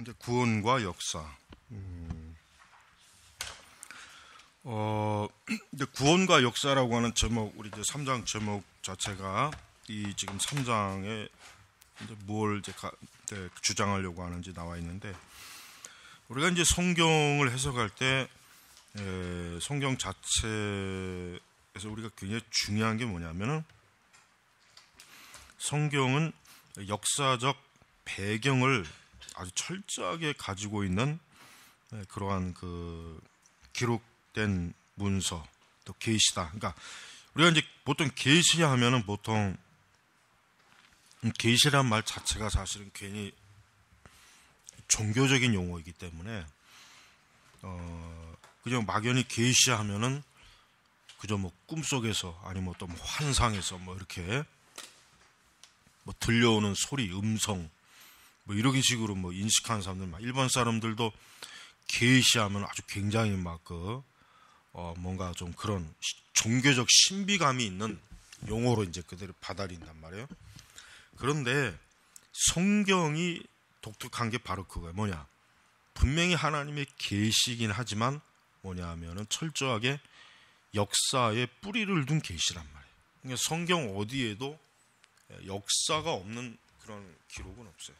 이제 구원과 역사. 음. 어, 이제 구원과 역사라고 하는 제목, 우리 이제 3장 제목 자체가 이 지금 3장에 이제 뭘 이제 가, 이제 주장하려고 하는지 나와 있는데 우리가 이제 성경을 해석할 때 에, 성경 자체에서 우리가 굉장히 중요한 게 뭐냐면은 성경은 역사적 배경을 아주 철저하게 가지고 있는 네, 그러한 그 기록된 문서 또 계시다. 그러니까 우리가 이제 보통 계시냐 하면은 보통 계시란 말 자체가 사실은 괜히 종교적인 용어이기 때문에 어 그냥 막연히 계시야 하면은 그저 뭐 꿈속에서 아니면 또뭐 환상에서 뭐 이렇게 뭐 들려오는 소리, 음성 뭐이게 식으로 뭐 인식하는 사람들 막 일본 사람들도 게시하면 아주 굉장히 막그 어, 뭔가 좀 그런 시, 종교적 신비감이 있는 용어로 이제 그대로 받아들인단 말이에요. 그런데 성경이 독특한 게 바로 그거예요. 뭐냐? 분명히 하나님의 계시긴 하지만 뭐냐 하면은 철저하게 역사의 뿌리를 둔 계시란 말이에요. 그러니까 성경 어디에도 예, 역사가 없는 그런 기록은 없어요.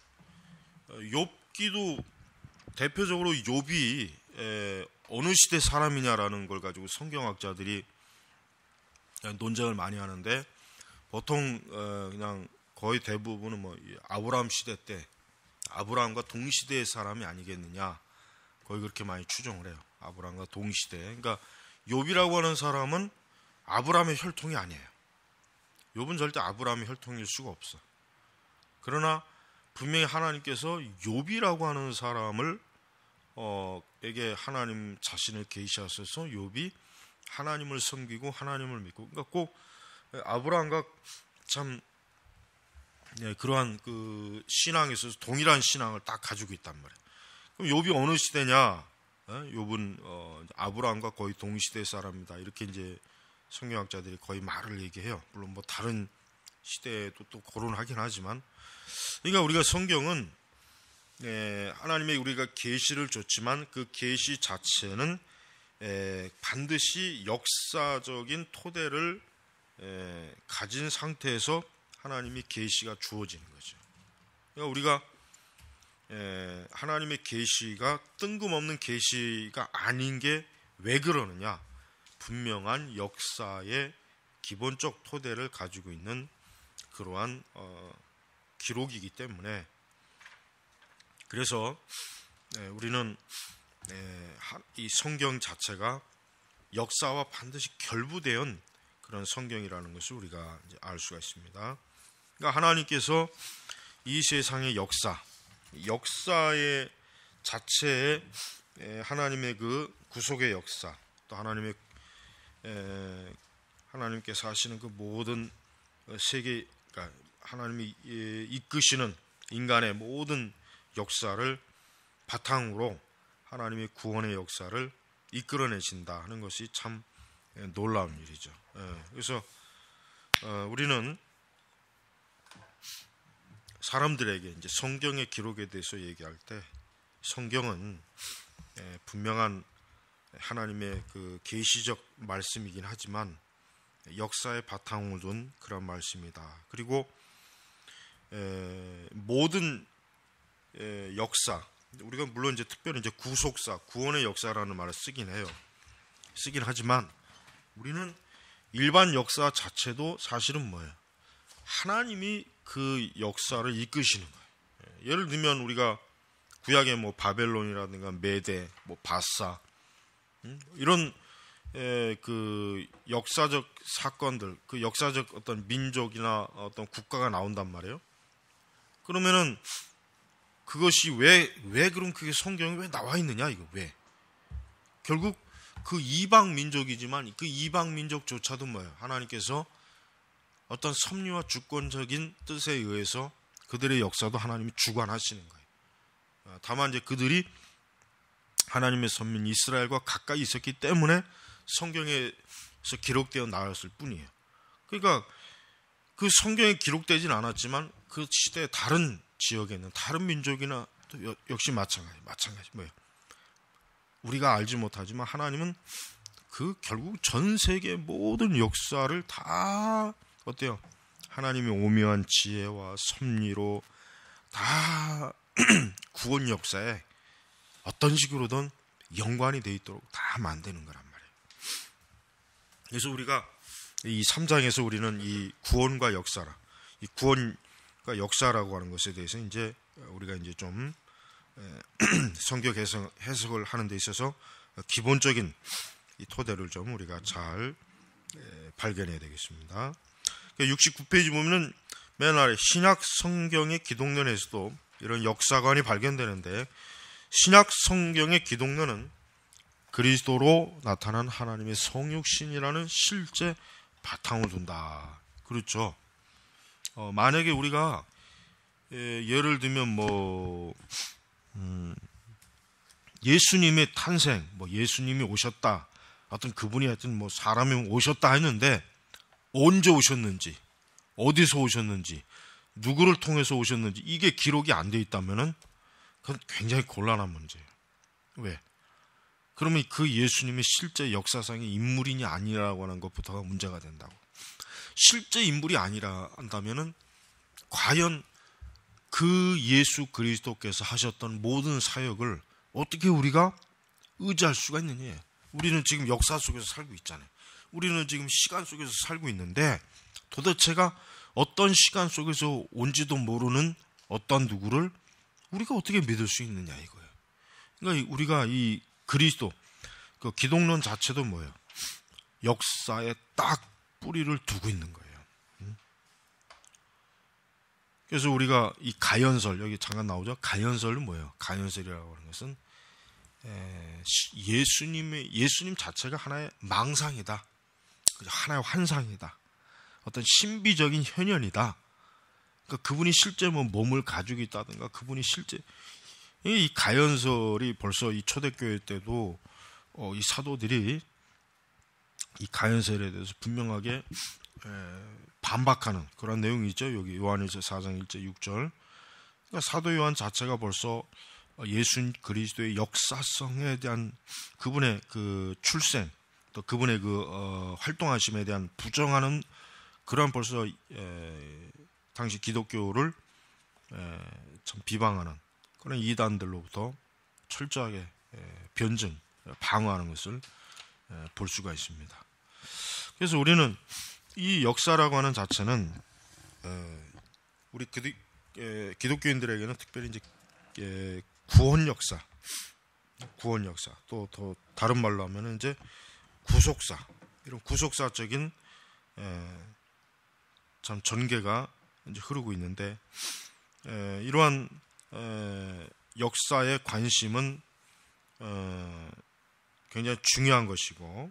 어, 욥기도 대표적으로 욥이 어느 시대 사람이냐라는 걸 가지고 성경학자들이 논쟁을 많이 하는데 보통 어, 그냥 거의 대부분은 뭐 아브라함 시대 때 아브라함과 동시대의 사람이 아니겠느냐 거의 그렇게 많이 추정을 해요. 아브라함과 동시대. 그러니까 욥이라고 하는 사람은 아브라함의 혈통이 아니에요. 욥은 절대 아브라함의 혈통일 수가 없어. 그러나 분명히 하나님께서 요비라고 하는 사람을 어에게 하나님 자신을 계시하셔서 요비 하나님을 섬기고 하나님을 믿고 그러니까 꼭 예, 아브라함과 참 예, 그러한 그 신앙에 있어서 동일한 신앙을 딱 가지고 있단 말이에요. 그럼 요비 어느 시대냐? 예? 요분 어, 아브라함과 거의 동시대 사람이다. 이렇게 이제 성경학자들이 거의 말을 얘기해요. 물론 뭐 다른 시대도 에또 거론하긴 하지만 그러니까 우리가 성경은 예, 하나님의 우리가 계시를 줬지만 그 계시 자체는 예, 반드시 역사적인 토대를 예, 가진 상태에서 하나님의 계시가 주어지는 거죠. 그러니까 우리가 예, 하나님의 계시가 뜬금없는 계시가 아닌 게 왜 그러느냐? 분명한 역사의 기본적 토대를 가지고 있는 그러한 어, 기록이기 때문에 그래서 예, 우리는 예, 이 성경 자체가 역사와 반드시 결부된 그런 성경이라는 것을 우리가 알 수가 있습니다. 그러니까 하나님께서 이 세상의 역사, 역사의 자체에 하나님의 그 구속의 역사, 또 하나님의 하나님께서 하시는 그 모든 어, 세계 그러니까 하나님이 이끄시는 인간의 모든 역사를 바탕으로 하나님의 구원의 역사를 이끌어내신다 하는 것이 참 예, 놀라운 일이죠. 예, 그래서 어, 우리는 사람들에게 이제 성경의 기록에 대해서 얘기할 때 성경은 예, 분명한 하나님의 그 계시적 말씀이긴 하지만 역사의 바탕을 둔 그런 말씀이다. 그리고 에, 모든 에, 역사 우리가 물론 이제 특별히 이제 구속사 구원의 역사라는 말을 쓰긴 해요. 쓰긴 하지만 우리는 일반 역사 자체도 사실은 뭐예요? 하나님이 그 역사를 이끄시는 거예요. 예, 예를 들면 우리가 구약의 뭐 바벨론이라든가 메대뭐 바사 음, 이런 예, 그 역사적 사건들, 그 역사적 어떤 민족이나 어떤 국가가 나온단 말이에요. 그러면은 그것이 왜, 왜 그럼 그게 성경에 왜 나와 있느냐, 이거 왜? 결국 그 이방 민족이지만 그 이방 민족조차도 뭐예요? 하나님께서 어떤 섭리와 주권적인 뜻에 의해서 그들의 역사도 하나님이 주관하시는 거예요. 아, 다만 이제 그들이 하나님의 선민 이스라엘과 가까이 있었기 때문에 성경에서 기록되어 나왔을 뿐이에요. 그러니까 그 성경에 기록되진 않았지만 그 시대의 다른 지역에 있는 다른 민족이나 역시 마찬가지, 마찬가지 뭐예요. 우리가 알지 못하지만 하나님은 그 결국 전 세계 모든 역사를 다 어때요? 하나님의 오묘한 지혜와 섭리로 다 구원 역사에 어떤 식으로든 연관이 돼 있도록 다 만드는 거란 말이에요. 그래서 우리가 이 3장에서 우리는 이 구원과 역사라, 이 구원과 역사라고 하는 것에 대해서 이제 우리가 이제 좀 성격 해석, 해석을 하는 데 있어서 기본적인 이 토대를 좀 우리가 잘 발견해야 되겠습니다. 69페이지 그 보면은 맨 아래 신약 성경의 기독론에서도 이런 역사관이 발견되는데 신약 성경의 기독론은 그리스도로 나타난 하나님의 성육신이라는 실제 바탕을 둔다. 그렇죠. 어, 만약에 우리가 예, 를 들면 뭐 음, 예수님의 탄생, 뭐 예수님이 오셨다. 어떤 그분이 하여튼 뭐 사람이 오셨다 했는데 언제 오셨는지, 어디서 오셨는지, 누구를 통해서 오셨는지 이게 기록이 안 돼 있다면은 그건 굉장히 곤란한 문제예요. 왜? 그러면 그 예수님이 실제 역사상의 인물이냐 아니라고 하는 것부터가 문제가 된다고. 실제 인물이 아니라 한다면은 과연 그 예수 그리스도께서 하셨던 모든 사역을 어떻게 우리가 의지할 수가 있느냐. 우리는 지금 역사 속에서 살고 있잖아요. 우리는 지금 시간 속에서 살고 있는데 도대체가 어떤 시간 속에서 온지도 모르는 어떤 누구를 우리가 어떻게 믿을 수 있느냐 이거예요. 그러니까 우리가 이 그리스도 그 기독론 자체도 뭐예요? 역사에 딱 뿌리를 두고 있는 거예요. 그래서 우리가 이 가연설 여기 잠깐 나오죠. 가연설은 뭐예요? 가연설이라고 하는 것은 예수님의 예수님 자체가 하나의 망상이다. 하나의 환상이다. 어떤 신비적인 현현이다. 그러니까 그분이 실제 뭐 몸을 가지고 있다든가 그분이 실제 이 가연설이 벌써 이 초대교회 때도 어, 이 사도들이 이 가연설에 대해서 분명하게 에, 반박하는 그런 내용이 있죠. 여기 요한일서 4장 1절 6절. 그러니까 사도 요한 자체가 벌써 예수 그리스도의 역사성에 대한 그분의 그 출생 또 그분의 그 어, 활동하심에 대한 부정하는 그런 벌써 에, 당시 기독교를 에, 참 비방하는 그런 이단들로부터 철저하게 예, 변증, 방어하는 것을 예, 볼 수가 있습니다. 그래서 우리는 이 역사라고 하는 자체는 예, 우리 기독교인들에게는 특별히 이제 구원 역사, 구원 역사 또더 다른 말로 하면 이제 구속사 이런 구속사적인 참 전개가 이제 흐르고 있는데 이러한 에, 역사에 관심은 에, 어, 굉장히 중요한 것이고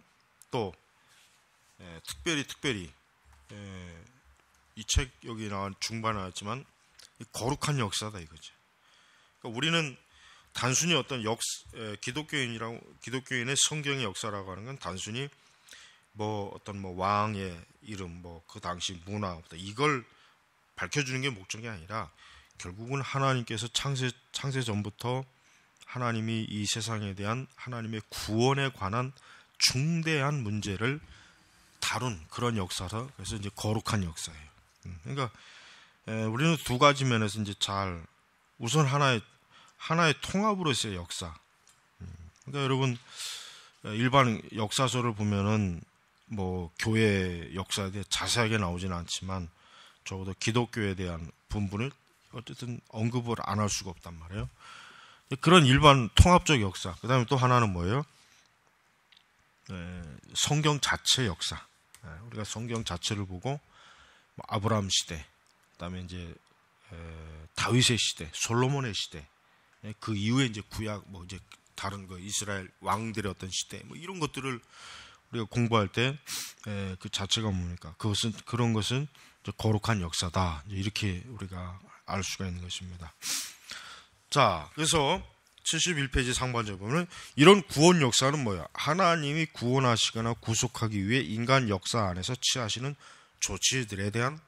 또 에, 특별히 특별히 이 책 여기 나온 중반에 나왔지만 거룩한 역사다 이거지. 그러니까 우리는 단순히 어떤 역 기독교인이라고 기독교인의 성경의 역사라고 하는 건 단순히 뭐 어떤 뭐 왕의 이름 뭐 그 당시 문화 이걸 밝혀주는 게 목적이 아니라 결국은 하나님께서 창세, 창세 전부터 하나님이 이 세상에 대한 하나님의 구원에 관한 중대한 문제를 다룬 그런 역사라 그래서 이제 거룩한 역사예요. 음, 그러니까 우리는 두 가지 면에서 이제 잘 우선 하나의 하나의 통합으로서의 역사. 음, 그러니까 여러분 일반 역사서를 보면은 뭐 교회 역사에 대해 자세하게 나오지는 않지만 적어도 기독교에 대한 분분을 어쨌든 언급을 안 할 수가 없단 말이에요. 그런 일반 통합적 역사. 그 다음에 또 하나는 뭐예요? 성경 자체 역사. 우리가 성경 자체를 보고 뭐 아브라함 시대, 그다음에 이제 다윗의 시대, 솔로몬의 시대, 그 이후에 이제 구약 뭐 이제 다른 거 그 이스라엘 왕들의 어떤 시대 뭐 이런 것들을 우리가 공부할 때 그 자체가 뭡니까? 그것은 그런 것은 거룩한 역사다. 이렇게 우리가 알 수가 있는 것입니다. 자, 그래서 71페이지 상반절 보면 이런 구원 역사는 뭐야? 하나님이 구원하시거나 구속하기 위해 인간 역사 안에서 취하시는 조치들에 대한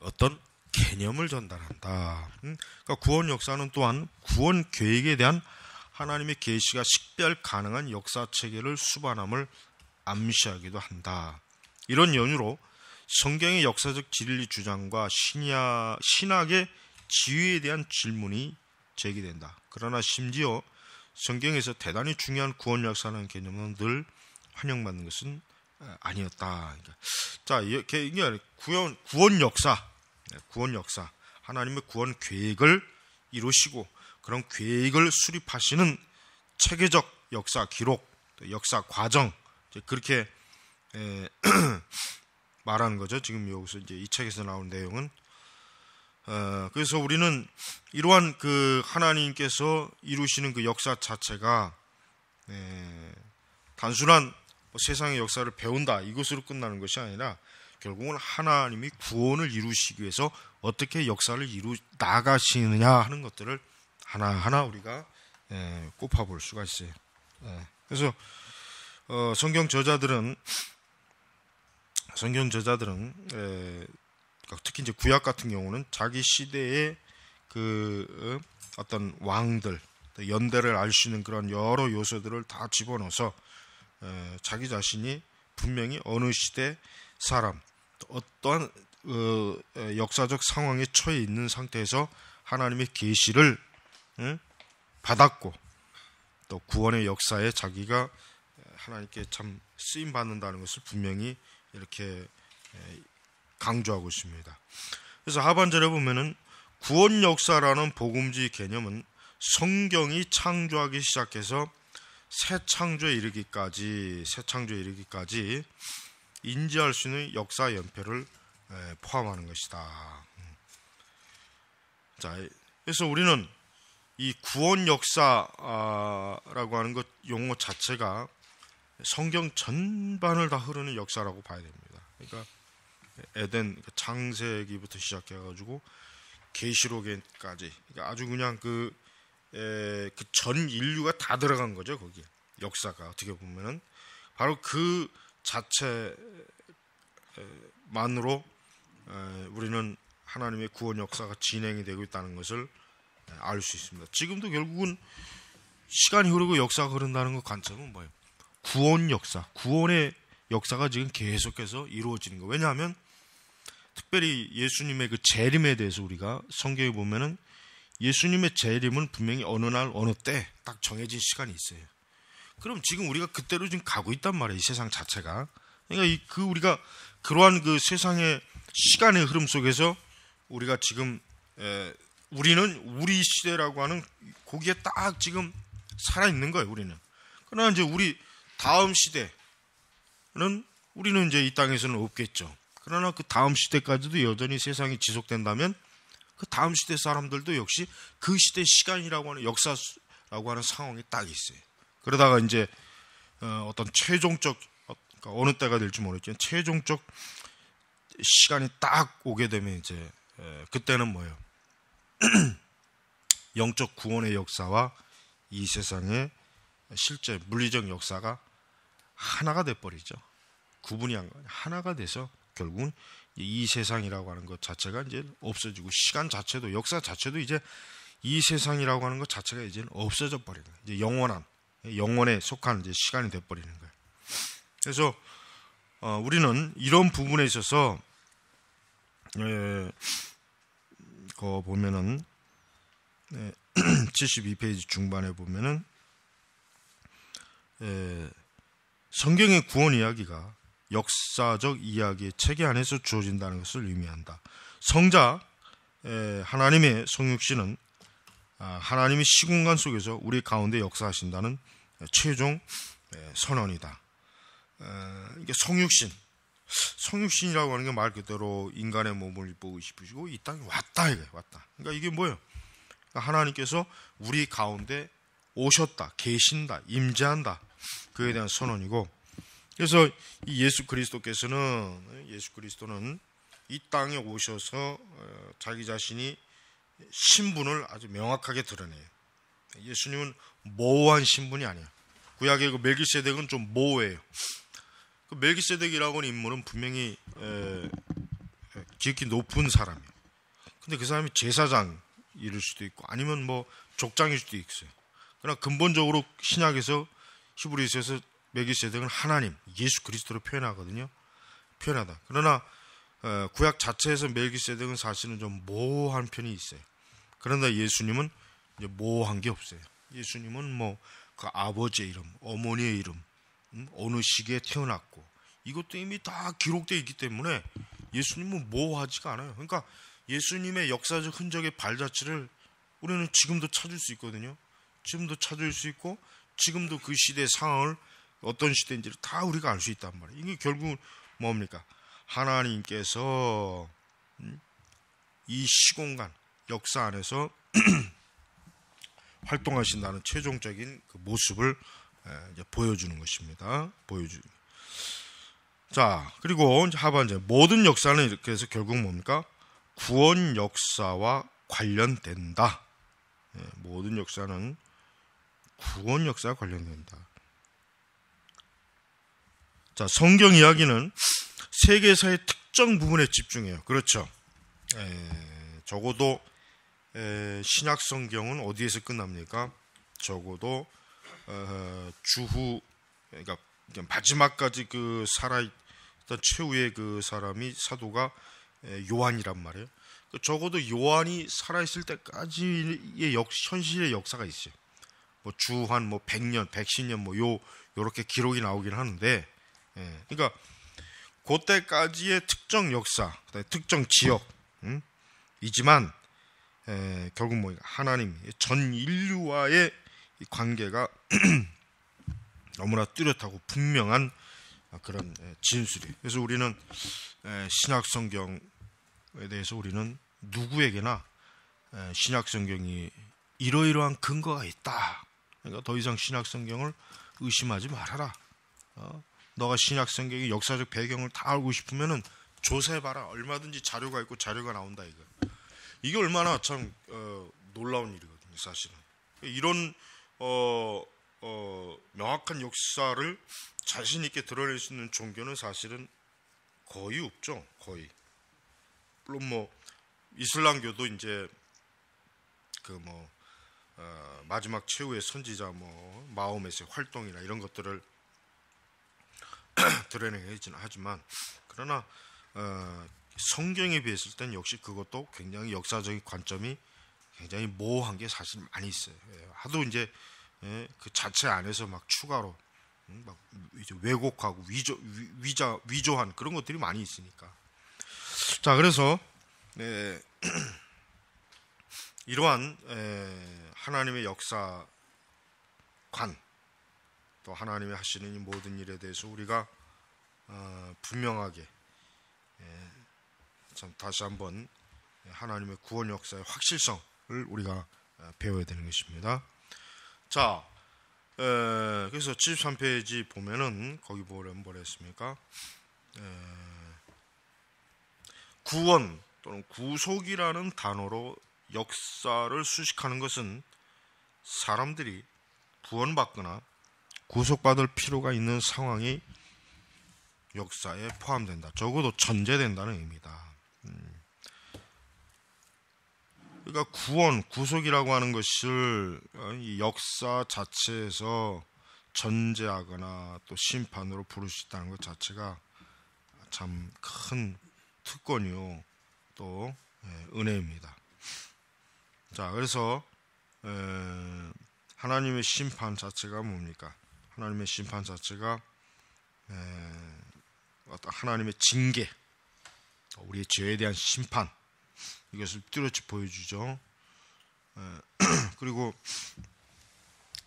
어떤 개념을 전달한다. 음? 그러니까 구원 역사는 또한 구원 계획에 대한 하나님의 계시가 식별 가능한 역사 체계를 수반함을 암시하기도 한다. 이런 연유로 성경의 역사적 진리 주장과 신야, 신학의 지위에 대한 질문이 제기된다. 그러나 심지어 성경에서 대단히 중요한 구원 역사라는 개념은 늘 환영받는 것은 아니었다. 그러니까 자, 이게 이 구원 구원 역사, 네, 구원 역사, 하나님의 구원 계획을 이루시고 그런 계획을 수립하시는 체계적 역사 기록, 역사 과정 그렇게 말하는 거죠. 지금 여기서 이제 이 책에서 나온 내용은 어, 그래서 우리는 이러한 그 하나님께서 이루시는 그 역사 자체가 네, 단순한 뭐 세상의 역사를 배운다 이것으로 끝나는 것이 아니라 결국은 하나님이 구원을 이루시기 위해서 어떻게 역사를 이루 나가시느냐 하는 것들을 하나하나 우리가 예, 꼽아볼 수가 있어요. 예, 그래서 어, 성경 저자들은 성경 저자들은 예, 그러니까 특히 이제 구약 같은 경우는 자기 시대의 그 어, 어떤 왕들 연대를 알 수 있는 그런 여러 요소들을 다 집어넣어서 어, 자기 자신이 분명히 어느 시대 사람 어떤 어, 역사적 상황에 처해 있는 상태에서 하나님의 계시를 받았고 또 구원의 역사에 자기가 하나님께 참 쓰임 받는다는 것을 분명히 이렇게 강조하고 있습니다. 그래서 하반절에 보면은 구원 역사라는 복음주의 개념은 성경이 창조하기 시작해서 새 창조에 이르기까지 새 창조에 이르기까지 인지할 수 있는 역사 연표를 포함하는 것이다. 음. 자, 그래서 우리는 이 구원 역사라고 하는 것 용어 자체가 성경 전반을 다 흐르는 역사라고 봐야 됩니다. 그러니까 에덴 그 창세기부터 시작해가지고 계시록에까지 그러니까 아주 그냥 그 그전 인류가 다 들어간 거죠 거기에 역사가 어떻게 보면은 바로 그 자체만으로 우리는 하나님의 구원 역사가 진행이 되고 있다는 것을 알 수 있습니다. 지금도 결국은 시간이 흐르고 역사가 흐른다는 것 관점은 뭐예요? 구원 역사, 구원의 역사가 지금 계속해서 이루어지는 거. 왜냐하면 특별히 예수님의 그 재림에 대해서 우리가 성경에 보면은 예수님의 재림은 분명히 어느 날 어느 때 딱 정해진 시간이 있어요. 그럼 지금 우리가 그때로 지금 가고 있단 말이에요. 이 세상 자체가. 그러니까 그 우리가 그러한 그 세상의 시간의 흐름 속에서 우리가 지금 우리는 우리 시대라고 하는 거기에 딱 지금 살아 있는 거예요. 우리는. 그러나 이제 우리 다음 시대는 우리는 이제 이 땅에서는 없겠죠. 그러나 그 다음 시대까지도 여전히 세상이 지속된다면 그 다음 시대 사람들도 역시 그 시대 시간이라고 하는 역사라고 하는 상황이 딱 있어요. 그러다가 이제 어, 어떤 최종적 그러니까 어느 때가 될지 모르겠지만 최종적 시간이 딱 오게 되면 이제 예, 그때는 뭐예요? 영적 구원의 역사와 이 세상의 실제 물리적 역사가 하나가 돼 버리죠. 구분이 안 하나가 돼서 결국은 이 세상이라고 하는 것 자체가 이제 없어지고 시간 자체도 역사 자체도 이제 이 세상이라고 하는 것 자체가 이제는 없어져 버리는 이제 영원한 영원에 속한 이제 시간이 돼 버리는 거예요. 그래서 어, 우리는 이런 부분에 있어서 예, 거 보면은 예, 72페이지 중반에 보면은 예, 성경의 구원 이야기가 역사적 이야기의 체계 안에서 주어진다는 것을 의미한다. 성자 하나님의 성육신은 아, 하나님이 시공간 속에서 우리 가운데 역사하신다는 최종 선언이다. 이게 성육신, 성육신이라고 하는 게 말 그대로 인간의 몸을 입고 싶으시고 이 땅에 왔다 이거 왔다. 그러니까 이게 뭐예요? 그러니까 하나님께서 우리 가운데 오셨다, 계신다, 임재한다. 그에 대한 선언이고 그래서 예수 그리스도께서는 예수 그리스도는 이 땅에 오셔서 어, 자기 자신이 신분을 아주 명확하게 드러내요. 예수님은 모호한 신분이 아니야. 구약의 그 멜기세덱은 좀 모호해요. 그 멜기세덱이라고 하는 인물은 분명히 에, 지극히 높은 사람이에요. 근데 그 사람이 제사장 일 수도 있고 아니면 뭐 족장일 수도 있어요. 그러나 근본적으로 신약에서 히브리서에서 메기세덱은 하나님, 예수 그리스도로 표현하거든요. 표현하다. 그러나 어, 구약 자체에서 메기세덱은 사실은 좀 모호한 편이 있어요. 그러나 예수님은 이제 모호한 게 없어요. 예수님은 뭐 그 아버지의 이름, 어머니의 이름, 음, 어느 시기에 태어났고 이것도 이미 다 기록되어 있기 때문에 예수님은 모호하지가 않아요. 그러니까 예수님의 역사적 흔적의 발자취를 우리는 지금도 찾을 수 있거든요. 지금도 찾을 수 있고 지금도 그 시대의 상황을 어떤 시대인지를 다 우리가 알 수 있단 말이에요. 이게 결국 뭡니까? 하나님께서 음, 이 시공간 역사 안에서 활동하신다는 최종적인 그 모습을 보여주는 것입니다. 보여주. 자 그리고 하반제 모든 역사는 이렇게 해서 결국 뭡니까? 구원 역사와 관련된다. 예, 모든 역사는 구원 역사와 관련된다. 자, 성경 이야기는 세계사의 특정 부분에 집중해요. 그렇죠. 에, 적어도 에, 신약 성경은 어디에서 끝납니까? 적어도 어, 주후 그러니까 마지막까지 그 살아 있던 최후의 그 사람이 사도가 에, 요한이란 말이에요. 그 적어도 요한이 살아 있을 때까지의 역, 현실의 역사가 있어요. 뭐 주한 뭐 100년, 110년 뭐 요 요렇게 기록이 나오긴 하는데 예. 그러니까 그때까지의 특정 역사, 특정 지역, 음? 이지만 에, 예, 결국 뭐 하나님 전 인류와의 관계가 너무나 뚜렷하고 분명한 그런 예, 진술이. 그래서 우리는 예, 신약 성경에 대해서 우리는 누구에게나 신약 성경이 이러이러한 근거가 있다. 그러니까 더 이상 신약 성경을 의심하지 말아라. 어? 너가 신약 성경의 역사적 배경을 다 알고 싶으면은 조사해봐라. 얼마든지 자료가 있고 자료가 나온다 이거. 이게 얼마나 참 어, 놀라운 일이거든요, 사실은. 이런 어, 어, 명확한 역사를 자신 있게 드러낼 수 있는 종교는 사실은 거의 없죠, 거의. 물론 뭐 이슬람교도 이제 그뭐 어, 마지막 최후의 선지자 뭐 마음에서의 활동이나 이런 것들을 드러내긴 지 하지만 그러나 어, 성경에 비했을 땐 역시 그것도 굉장히 역사적인 관점이 굉장히 모호한 게 사실 많이 있어요. 예, 하도 이제 예, 그 자체 안에서 막 추가로 음, 막 왜곡하고 위조, 위, 자 위조한 그런 것들이 많이 있으니까. 자 그래서 예, 이러한 예, 하나님의 역사관 또 하나님이 하시는 이 모든 일에 대해서 우리가 어, 분명하게 예, 참 다시 한번 하나님의 구원 역사의 확실성을 우리가 어, 배워야 되는 것입니다. 자, 그래서 73페이지 보면은 거기 보면 뭐라 했습니까? 구원 또는 구속이라는 단어로 역사를 수식하는 것은 사람들이 구원받거나 구속받을 필요가 있는 상황이 역사에 포함된다. 적어도 전제된다는 의미다. 음. 그러니까 구원, 구속이라고 하는 것을 어, 역사 자체에서 전제하거나 또 심판으로 부를 수 있다는 것 자체가 참 큰 특권이요 또 예, 은혜입니다. 자 그래서 하나님의 심판 자체가 뭡니까? 하나님의 심판 자체가 어떤 하나님의 징계, 우리의 죄에 대한 심판 이것을 뚜렷이 보여주죠. 그리고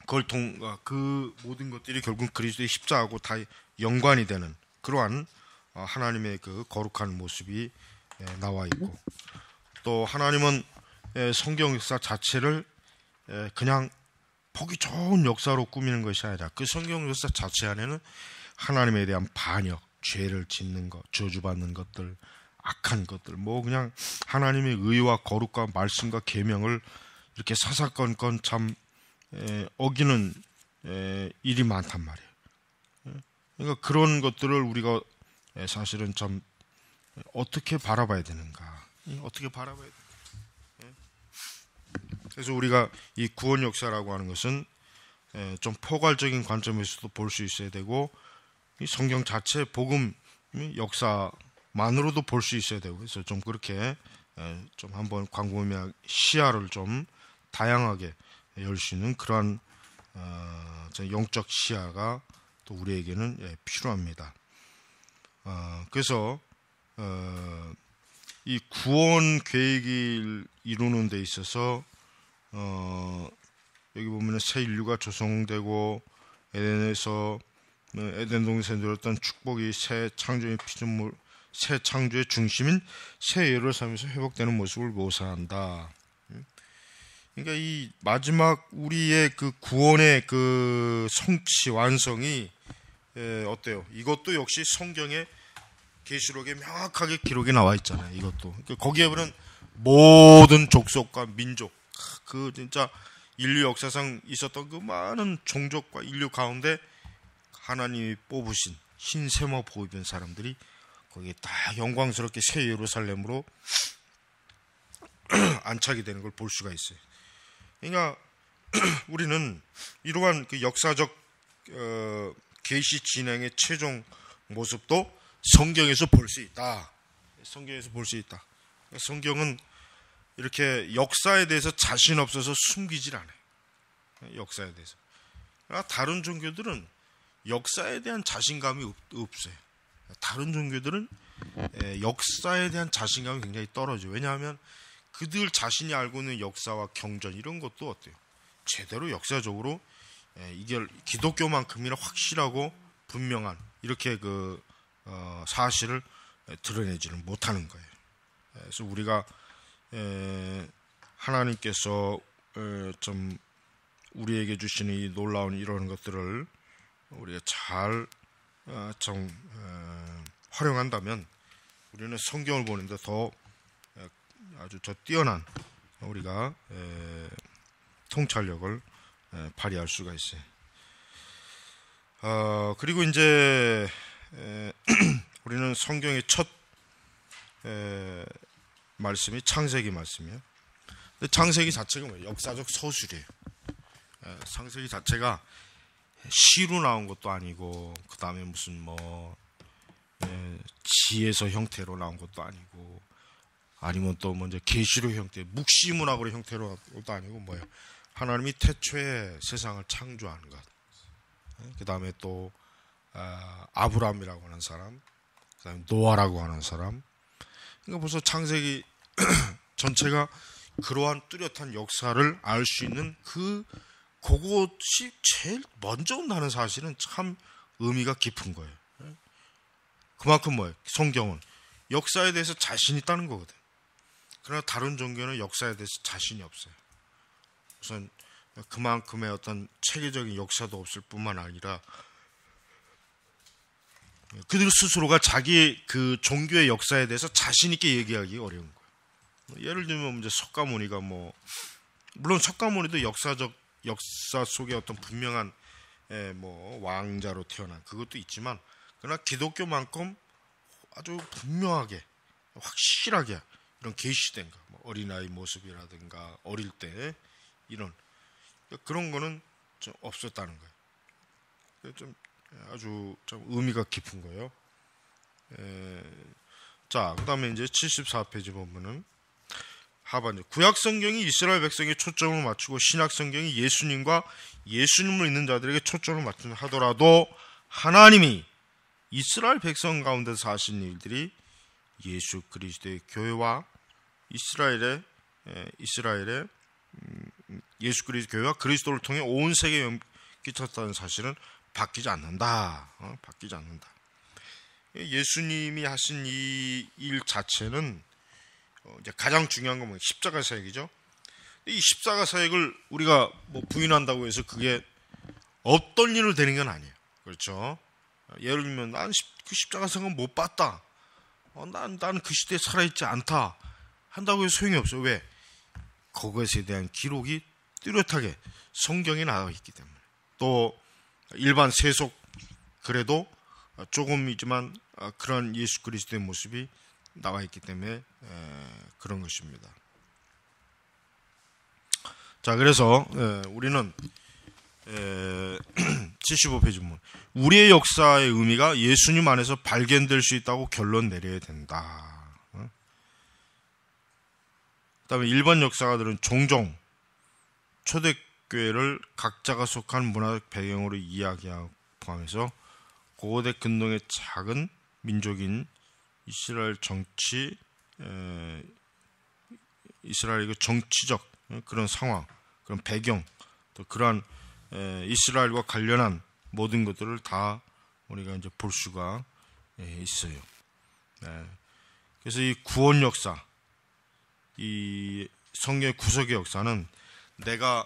그걸 통, 아, 그 모든 것들이 결국 그리스도의 십자하고 다 연관이 되는 그러한 어, 하나님의 그 거룩한 모습이 나와 있고 또 하나님은 성경 역사 자체를 그냥 보기 좋은 역사로 꾸미는 것이 아니라 그 성경 역사 자체 안에는 하나님에 대한 반역, 죄를 짓는 것, 저주받는 것들, 악한 것들, 뭐 그냥 하나님의 의와 거룩과 말씀과 계명을 이렇게 사사건건 참 에, 어기는 에, 일이 많단 말이에요. 예? 그러니까 그런 것들을 우리가 사실은 참 어떻게 바라봐야 되는가? 어떻게 바라봐야 되는가? 그래서 우리가 이 구원 역사라고 하는 것은 예, 좀 포괄적인 관점에서도 볼 수 있어야 되고 이 성경 자체 복음 역사만으로도 볼 수 있어야 되고 그래서 좀 그렇게 예, 좀 한번 광범위하 시야를 좀 다양하게 열 수 있는 그러한 어, 영적 시야가 또 우리에게는 예, 필요합니다. 어, 그래서 어, 이 구원 계획을 이루는 데 있어서 어, 여기 보면새 인류가 조성되고 에덴에서 어, 에덴 동산에 누었던 축복이 새 창조의 피조물 새 창조의 중심인 새 예루살렘에서 회복되는 모습을 묘사한다. 그러니까 이 마지막 우리의 그 구원의 그 성취 완성이 예, 어때요? 이것도 역시 성경의 계시록에 명확하게 기록이 나와 있잖아요. 이것도 그러니까 거기에 보면 모든 족속과 민족 그 진짜 인류 역사상 있었던 그 많은 종족과 인류 가운데 하나님이 뽑으신 흰세모 보이던 사람들이 거기에 다 영광스럽게 새 예루살렘으로 안착이 되는 걸 볼 수가 있어요. 그러니까 우리는 이러한 그 역사적 어, 계시 진행의 최종 모습도 성경에서 볼 수 있다. 성경에서 볼 수 있다. 성경은 이렇게 역사에 대해서 자신 없어서 숨기질 않아요. 역사에 대해서. 다른 종교들은 역사에 대한 자신감이 없, 어요 다른 종교들은 역사에 대한 자신감이 굉장히 떨어져요. 왜냐하면 그들 자신이 알고 있는 역사와 경전 이런 것도 어때요? 제대로 역사적으로 이게 기독교만큼이나 확실하고 분명한 이렇게 그 어, 사실을 드러내지는 못하는 거예요. 그래서 우리가 하나님께서 좀 우리에게 주시는 이 놀라운 이런 것들을 우리가 잘좀 어, 어, 활용한다면 우리는 성경을 보는데 더 어, 아주 저 뛰어난 우리가 통찰력을 발휘할 수가 있어요. 그리고 이제 우리는 성경의 첫 말씀이 창세기 말씀이에요. 근데 창세기 자체가 뭐예요? 역사적 서술이에요. 예, 창세기 자체가 시로 나온 것도 아니고 그 다음에 무슨 뭐 예, 지에서 형태로 나온 것도 아니고 아니면 또 먼저 뭐 계시로 형태, 묵시문학으로 형태로 것도 아니고 뭐예요? 하나님이 태초에 세상을 창조하 것. 예, 그 다음에 또 아, 아브라함이라고 하는 사람, 그다음 노아라고 하는 사람. 그러니까 벌써 창세기 전체가 그러한 뚜렷한 역사를 알 수 있는 그 그것이 제일 먼저 온다는 사실은 참 의미가 깊은 거예요. 그만큼 뭐예요? 성경은 역사에 대해서 자신 있다는 거거든. 그러나 다른 종교는 역사에 대해서 자신이 없어요. 우선 그만큼의 어떤 체계적인 역사도 없을 뿐만 아니라 그들 스스로가 자기 그 종교의 역사에 대해서 자신 있게 얘기하기 어려운 거. 예요 뭐 예를 들면 이제 석가모니가 뭐 물론 석가모니도 역사적 역사 속에 어떤 분명한 예, 뭐 왕자로 태어난 그것도 있지만 그러나 기독교만큼 아주 분명하게 확실하게 이런 계시된가 뭐 어린아이 모습이라든가 어릴 때 이런 그런 거는 좀 없었다는 거예요. 좀 아주 좀 의미가 깊은 거예요. 에, 예. 자, 그다음에 이제 74페이지 보면은 하반주. 구약 성경이 이스라엘 백성에 초점을 맞추고 신약 성경이 예수님과 예수님을 있는 자들에게 초점을 맞춘다 하더라도 하나님이 이스라엘 백성 가운데 사신 일들이 예수 그리스도의 교회와 이스라엘의 예, 이스라엘의 음, 예수 그리스도 교회와 그리스도를 통해 온 세계에 끼쳤다는 사실은 바뀌지 않는다. 어? 바뀌지 않는다. 예, 예수님이 하신 이 일 자체는 어, 이제 가장 중요한 건뭐 십자가 사역이죠. 이 십자가 사역을 우리가 뭐 부인한다고 해서 그게 없던 일을 되는 건 아니에요. 그렇죠? 예를 들면 난그 십자가 사역은 못 봤다. 어, 난, 난그 시대에 살아있지 않다. 한다고 해서 소용이 없어요. 왜? 그것에 대한 기록이 뚜렷하게 성경에 나와 있기 때문에. 또 일반 세속 그래도 조금이지만 아, 그런 예수 그리스도의 모습이 나와 있기 때문에 그런 것입니다. 자, 그래서 우리는 75페이지문. 우리의 역사의 의미가 예수님 안에서 발견될 수 있다고 결론 내려야 된다. 어? 그 다음에 일반 역사가들은 종종 초대교회를 각자가 속한 문화적 배경으로 이야기하고 포함해서 고대 근동의 작은 민족인 이스라엘 정치 이스라엘의 그 정치적 그런 상황, 그런 배경, 또 그러한 이스라엘과 관련한 모든 것들을 다 우리가 이제 볼 수가 있어요. 네. 그래서 이 구원 역사, 이 성경의 구속의 역사는 내가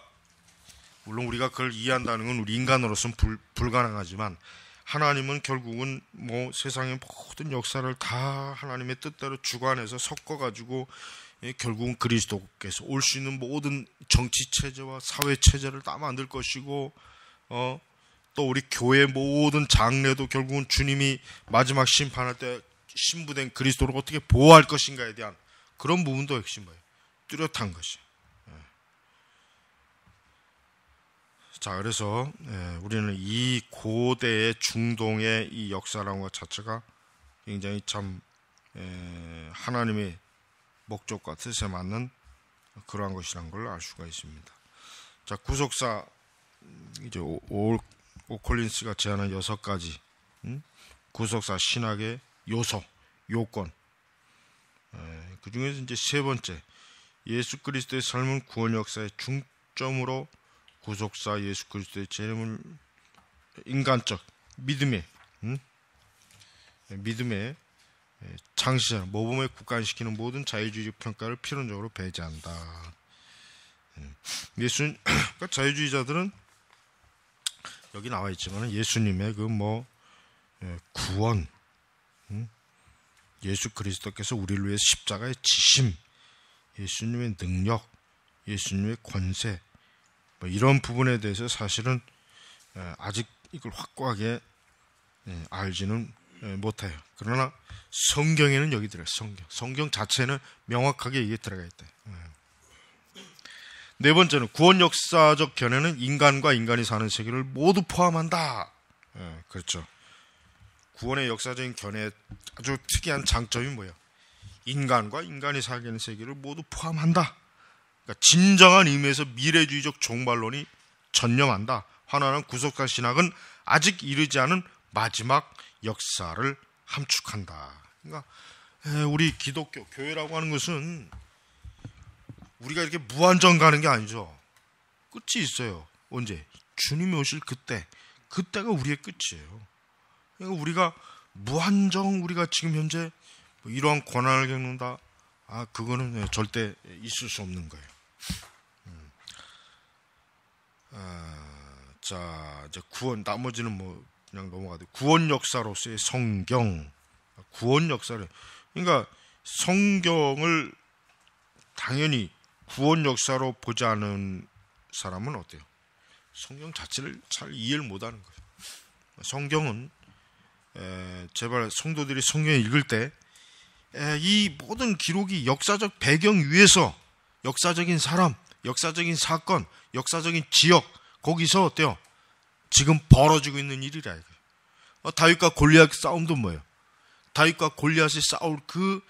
물론 우리가 그걸 이해한다는 건 우리 인간으로서는 불, 불가능하지만 하나님은 결국은 뭐 세상의 모든 역사를 다 하나님의 뜻대로 주관해서 섞어가지고 예, 결국은 그리스도께서 올 수 있는 모든 정치 체제와 사회 체제를 다 만들 것이고 어, 또 우리 교회 모든 장례도 결국은 주님이 마지막 심판할 때 신부된 그리스도를 어떻게 보호할 것인가에 대한 그런 부분도 핵심이에요. 뚜렷한 것이. 에요 자, 그래서 예, 우리는 이 고대의 중동의 이 역사라는 것 자체가 굉장히 참 예, 하나님의 목적과 뜻에 맞는 그러한 것이란 걸 알 수가 있습니다. 자, 구속사 이제 오, 콜린스가 제안한 여섯 가지 음? 구속사 신학의 요소, 요건. 예, 그 중에서 이제 세 번째 예수 그리스도의 삶은 구원 역사의 중점으로 구속사 예수 그리스도의 재림을 인간적 믿음의 응? 예, 믿음의 예, 창시자 모범에 국한시키는 모든 자유주의 적 평가를 필연적으로 배제한다. 예, 예수님 그러니까 자유주의자들은 여기 나와 있지만 예수님의 그 뭐 구원 예수 그리스도께서 우리를 위해 십자가의 지심 예수님의 능력 예수님의 권세 뭐 이런 부분에 대해서 사실은 아직 이걸 확고하게 알지는 못해요. 그러나 성경에는 여기 들어요. 성경. 성경 자체는 명확하게 이게 들어가 있다. 음. 네 번째는 구원 역사적 견해는 인간과 인간이 사는 세계를 모두 포함한다. 예, 그렇죠. 구원의 역사적인 견해 아주 특이한 장점이 뭐야? 인간과 인간이 살게 하는 세계를 모두 포함한다. 그러니까 진정한 의미에서 미래주의적 종말론이 전념한다. 환원한 구속사 신학은 아직 이르지 않은 마지막 역사를 함축한다. 그러니까 우리 기독교 교회라고 하는 것은 우리가 이렇게 무한정 가는 게 아니죠. 끝이 있어요. 언제 주님이 오실 그때, 그때가 우리의 끝이에요. 그러니까 우리가 무한정 우리가 지금 현재 뭐 이러한 고난을 겪는다. 아 그거는 예, 절대 있을 수 없는 거예요. 음. 아, 자, 이제 구원 나머지는 뭐 그냥 넘어가도 구원 역사로서의 성경, 구원 역사를 그러니까 성경을 당연히 구원 역사로 보지 않은 사람은 어때요? 성경 자체를 잘 이해를 못하는 거예요. 성경은 에, 제발 성도들이 성경을 읽을 때 이 모든 기록이 역사적 배경 위에서 역사적인 사람, 역사적인 사건, 역사적인 지역 거기서 어때요? 지금 벌어지고 있는 일이라 이거예요. 어, 다윗과 골리앗 싸움도 뭐예요? 다윗과 골리앗이 싸울 그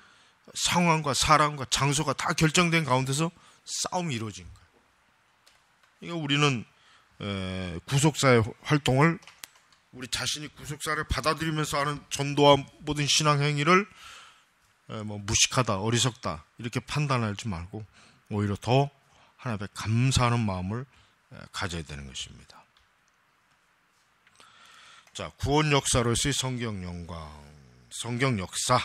상황과 사람과 장소가 다 결정된 가운데서 싸움이 이루어진 거예요. 그러니까 우리는 에, 구속사의 활동을 우리 자신이 구속사를 받아들이면서 하는 전도와 모든 신앙 행위를 뭐 무식하다, 어리석다 이렇게 판단하지 말고 오히려 더 하나님 앞에 감사하는 마음을 가져야 되는 것입니다. 자, 구원 역사로서의 성경 영광, 성경 역사,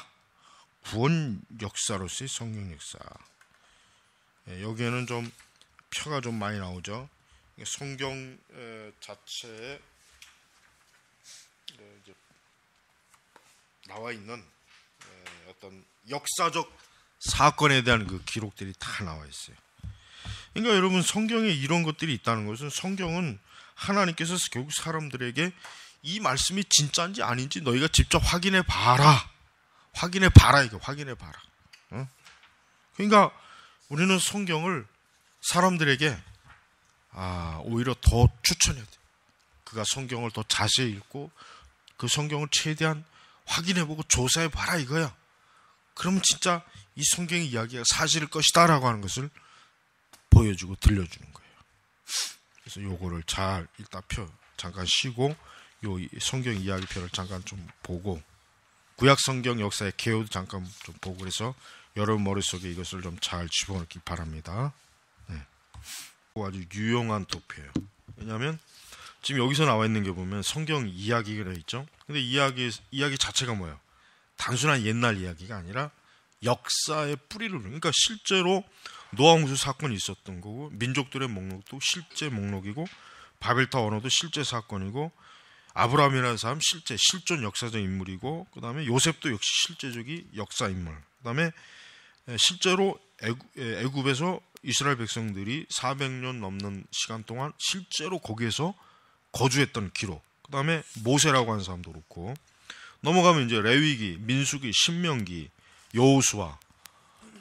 구원 역사로서의 성경 역사. 예, 여기에는 좀 표가 좀 많이 나오죠. 성경 자체에 나와 있는 어떤 역사적 사건에 대한 그 기록들이 다 나와 있어요. 그러니까 여러분 성경에 이런 것들이 있다는 것은 성경은 하나님께서 결국 사람들에게 이 말씀이 진짜인지 아닌지 너희가 직접 확인해 봐라. 확인해 봐라 이게 확인해 봐라. 어? 그러니까 우리는 성경을 사람들에게 아, 오히려 더 추천해야 돼. 그가 성경을 더 자세히 읽고 그 성경을 최대한 확인해 보고 조사해 봐라 이거야. 그러면 진짜 이 성경의 이야기가 사실일 것이다라고 하는 것을 보여주고 들려주는 거예요. 그래서 요거를 잘 이따 펴 잠깐 쉬고 요 성경 이야기표를 잠깐 좀 보고 구약 성경 역사의 개요도 잠깐 좀 보고 그래서 여러분 머릿속에 이것을 좀 잘 집어넣기 바랍니다. 네. 아주 유용한 도표예요. 왜냐하면 지금 여기서 나와 있는 게 보면 성경 이야기가 있죠. 근데 이야기 이야기 자체가 뭐예요? 단순한 옛날 이야기가 아니라 역사의 뿌리를 그러니까 실제로 노아홍수 사건이 있었던 거고 민족들의 목록도 실제 목록이고 바벨타 언어도 실제 사건이고 아브라함이라는 사람 실제 실존 역사적 인물이고 그다음에 요셉도 역시 실제적인 역사 인물 그다음에 실제로 애굽, 에서 이스라엘 백성들이 400년 넘는 시간 동안 실제로 거기에서 거주했던 기록 그다음에 모세라고 하는 사람도 그렇고 넘어가면 이제 레위기 민수기 신명기 여호수아,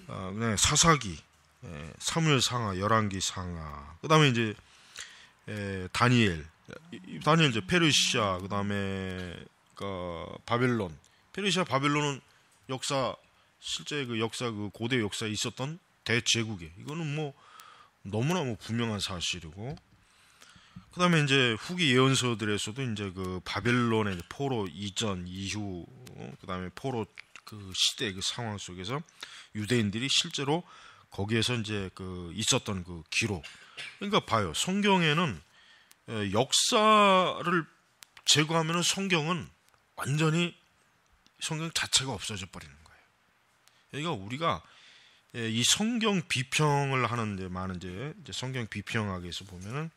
어, 네, 사사기, 에, 예, 사무엘 상하, 열왕기 상하. 그다음에 이제 에, 예, 다니엘, 다니엘 이제 페르시아, 그다음에 그 바벨론. 페르시아 바벨론은 역사 실제 그 역사 그 고대 역사에 있었던 대제국에 이거는 뭐 너무나 뭐 분명한 사실이고 그다음에 이제 후기 예언서들에서도 이제 그 바벨론의 포로 이전 이후 어, 그다음에 포로 그 시대 그 상황 속에서 유대인들이 실제로 거기에서 이제 그 있었던 그 기록. 그러니까 봐요. 성경에는 역사를 제거하면은 성경은 완전히 성경 자체가 없어져 버리는 거예요. 그러니까 우리가 이 성경 비평을 하는 데 많은 이제 성경 비평학에서 보면은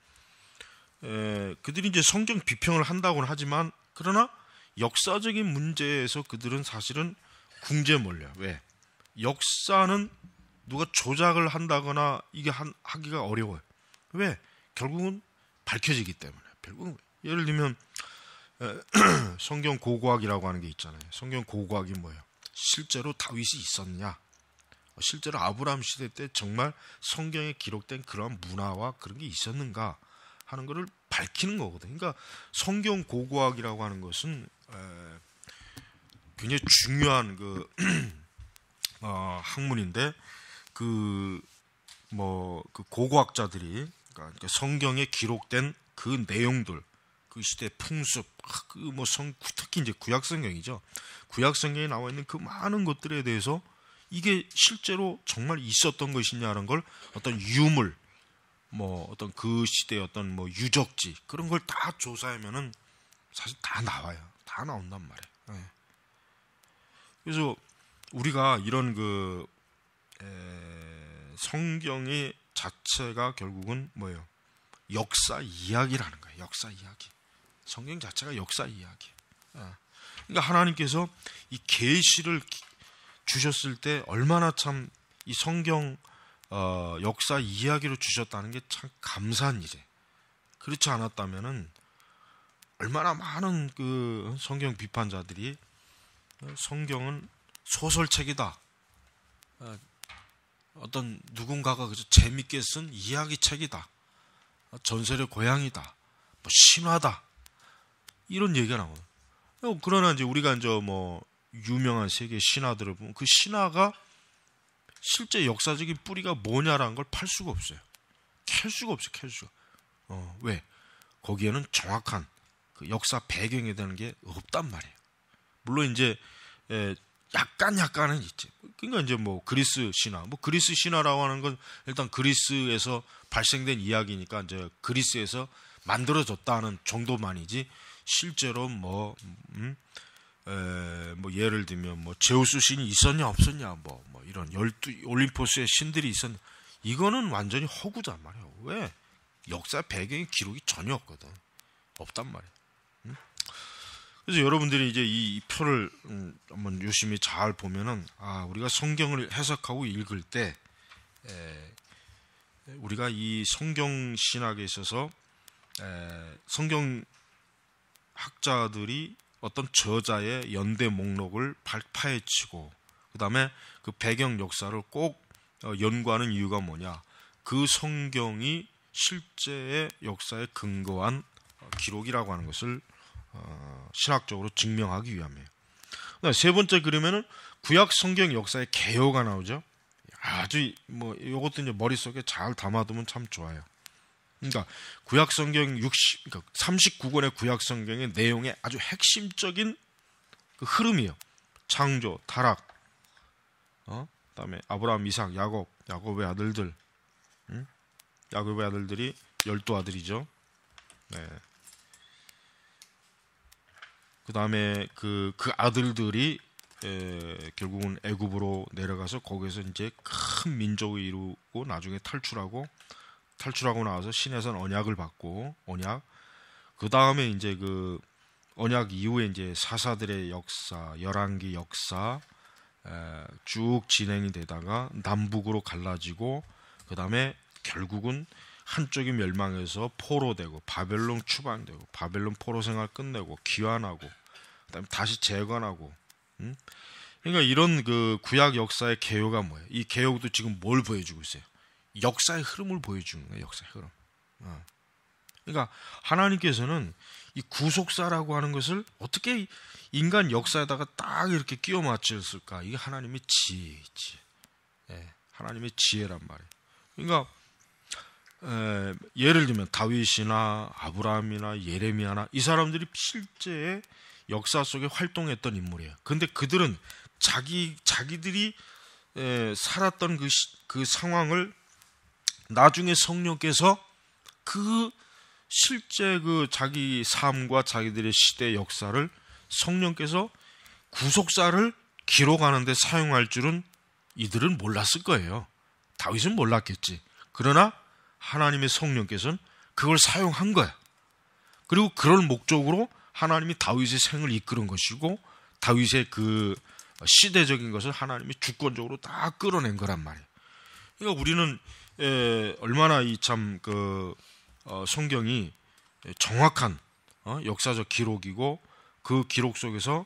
그들이 이제 성경 비평을 한다고는 하지만 그러나 역사적인 문제에서 그들은 사실은 궁제 몰려요. 왜? 역사는 누가 조작을 한다거나 이게 한, 하기가 어려워요. 왜? 결국은 밝혀지기 때문에. 결국은 예를 들면 성경 고고학이라고 하는 게 있잖아요. 성경 고고학이 뭐예요? 실제로 다윗이 있었냐? 실제로 아브라함 시대 때 정말 성경에 기록된 그러한 문화와 그런 게 있었는가 하는 것을 밝히는 거거든요. 그러니까 성경 고고학이라고 하는 것은 에, 굉장히 중요한 그 어, 학문인데 그뭐그 뭐, 그 고고학자들이 그러니까, 그러니까 성경에 기록된 그 내용들 그 시대 풍습 아, 그뭐성 특히 이제 구약 성경이죠 구약 성경에 나와 있는 그 많은 것들에 대해서 이게 실제로 정말 있었던 것이냐는 걸 어떤 유물 뭐 어떤 그 시대의 어떤 뭐 유적지 그런 걸 다 조사하면은 사실 다 나와요 다 나온단 말이에요. 네. 그래서 우리가 이런 그 에, 성경이 자체가 결국은 뭐예요? 역사 이야기라는 거예요. 역사 이야기. 성경 자체가 역사 이야기. 예. 그러니까 하나님께서 이 계시를 주셨을 때 얼마나 참 이 성경 어, 역사 이야기로 주셨다는 게 참 감사한 일이에요. 그렇지 않았다면은 얼마나 많은 그 성경 비판자들이 성경은 소설책이다. 아, 어떤 누군가가 그저 재밌게 쓴 이야기책이다. 아, 전설의 고향이다. 뭐 신화다. 이런 얘기가 나오는. 어, 그러나 이제 우리가 이제 뭐 유명한 세계 신화들을 보면 그 신화가 실제 역사적인 뿌리가 뭐냐라는 걸 팔 수가 없어요. 캘 수가 없어요. 캘 수가. 어, 왜? 거기에는 정확한 그 역사 배경에 대한 게 없단 말이에요. 물론 이제 예, 약간 약간은 있지. 그러니까 이제 뭐 그리스 신화, 뭐 그리스 신화라고 하는 건 일단 그리스에서 발생된 이야기니까 이제 그리스에서 만들어졌다는 정도만이지 실제로 뭐, 음, 에, 뭐 예를 들면 뭐 제우스 신이 있었냐 없었냐 뭐, 뭐 이런 열두 올림포스의 신들이 있었냐 이거는 완전히 허구단 말이야. 왜 역사 배경의 기록이 전혀 없거든. 없단 말이야. 그래서 여러분들이 이제 이 표를 음, 한번 유심히 잘 보면은 아 우리가 성경을 해석하고 읽을 때 에, 우리가 이 성경 신학에 있어서 에, 성경 학자들이 어떤 저자의 연대 목록을 발파해치고 그다음에 그 배경 역사를 꼭 어, 연구하는 이유가 뭐냐 그 성경이 실제의 역사에 근거한 어, 기록이라고 하는 것을 어, 신학적으로 증명하기 위함이에요. 세 번째 그림에는 구약 성경 역사의 개요가 나오죠. 아주 뭐 이것도 이제 머릿속에 잘 담아두면 참 좋아요. 그러니까 구약 성경 60 그러니까 39권의 구약 성경의 내용의 아주 핵심적인 그 흐름이에요. 창조, 타락, 어? 그다음에 아브라함, 이삭, 야곱, 야곱의 아들들, 응? 야곱의 아들들이 열두 아들이죠. 네. 그다음에 그, 그 아들들이 에, 결국은 애굽으로 내려가서 거기서 이제 큰 민족을 이루고 나중에 탈출하고 탈출하고 나와서 신에선 언약을 받고 언약 그 다음에 이제 그 언약 이후에 이제 사사들의 역사 열왕기 역사 에, 쭉 진행이 되다가 남북으로 갈라지고 그 다음에 결국은 한쪽이 멸망해서 포로되고 바벨론 추방되고 바벨론 포로 생활 끝내고 귀환하고 그다음에 다시 재건하고 음? 그러니까 이런 그 구약 역사의 개요가 뭐예요? 이 개요도 지금 뭘 보여주고 있어요? 역사의 흐름을 보여주는 거예요. 역사의 흐름. 어. 그러니까 하나님께서는 이 구속사라고 하는 것을 어떻게 인간 역사에다가 딱 이렇게 끼워 맞췄을까? 이게 하나님의 지혜지. 예, 하나님의 지혜란 말이에요. 그러니까 에, 예를 들면 다윗이나 아브라함이나 예레미야나 이 사람들이 실제 역사 속에 활동했던 인물이에요. 근데 그들은 자기 자기들이 에, 살았던 그, 시, 그 상황을 나중에 성령께서 그 실제 그 자기 삶과 자기들의 시대 역사를 성령께서 구속사를 기록하는데 사용할 줄은 이들은 몰랐을 거예요. 다윗은 몰랐겠지. 그러나 하나님의 성령께서는 그걸 사용한 거야. 그리고 그런 목적으로 하나님이 다윗의 생을 이끄는 것이고 다윗의 그 시대적인 것을 하나님이 주권적으로 다 끌어낸 거란 말이에요. 그러니까 우리는 에, 얼마나 이 참그 어, 성경이 정확한 어, 역사적 기록이고 그 기록 속에서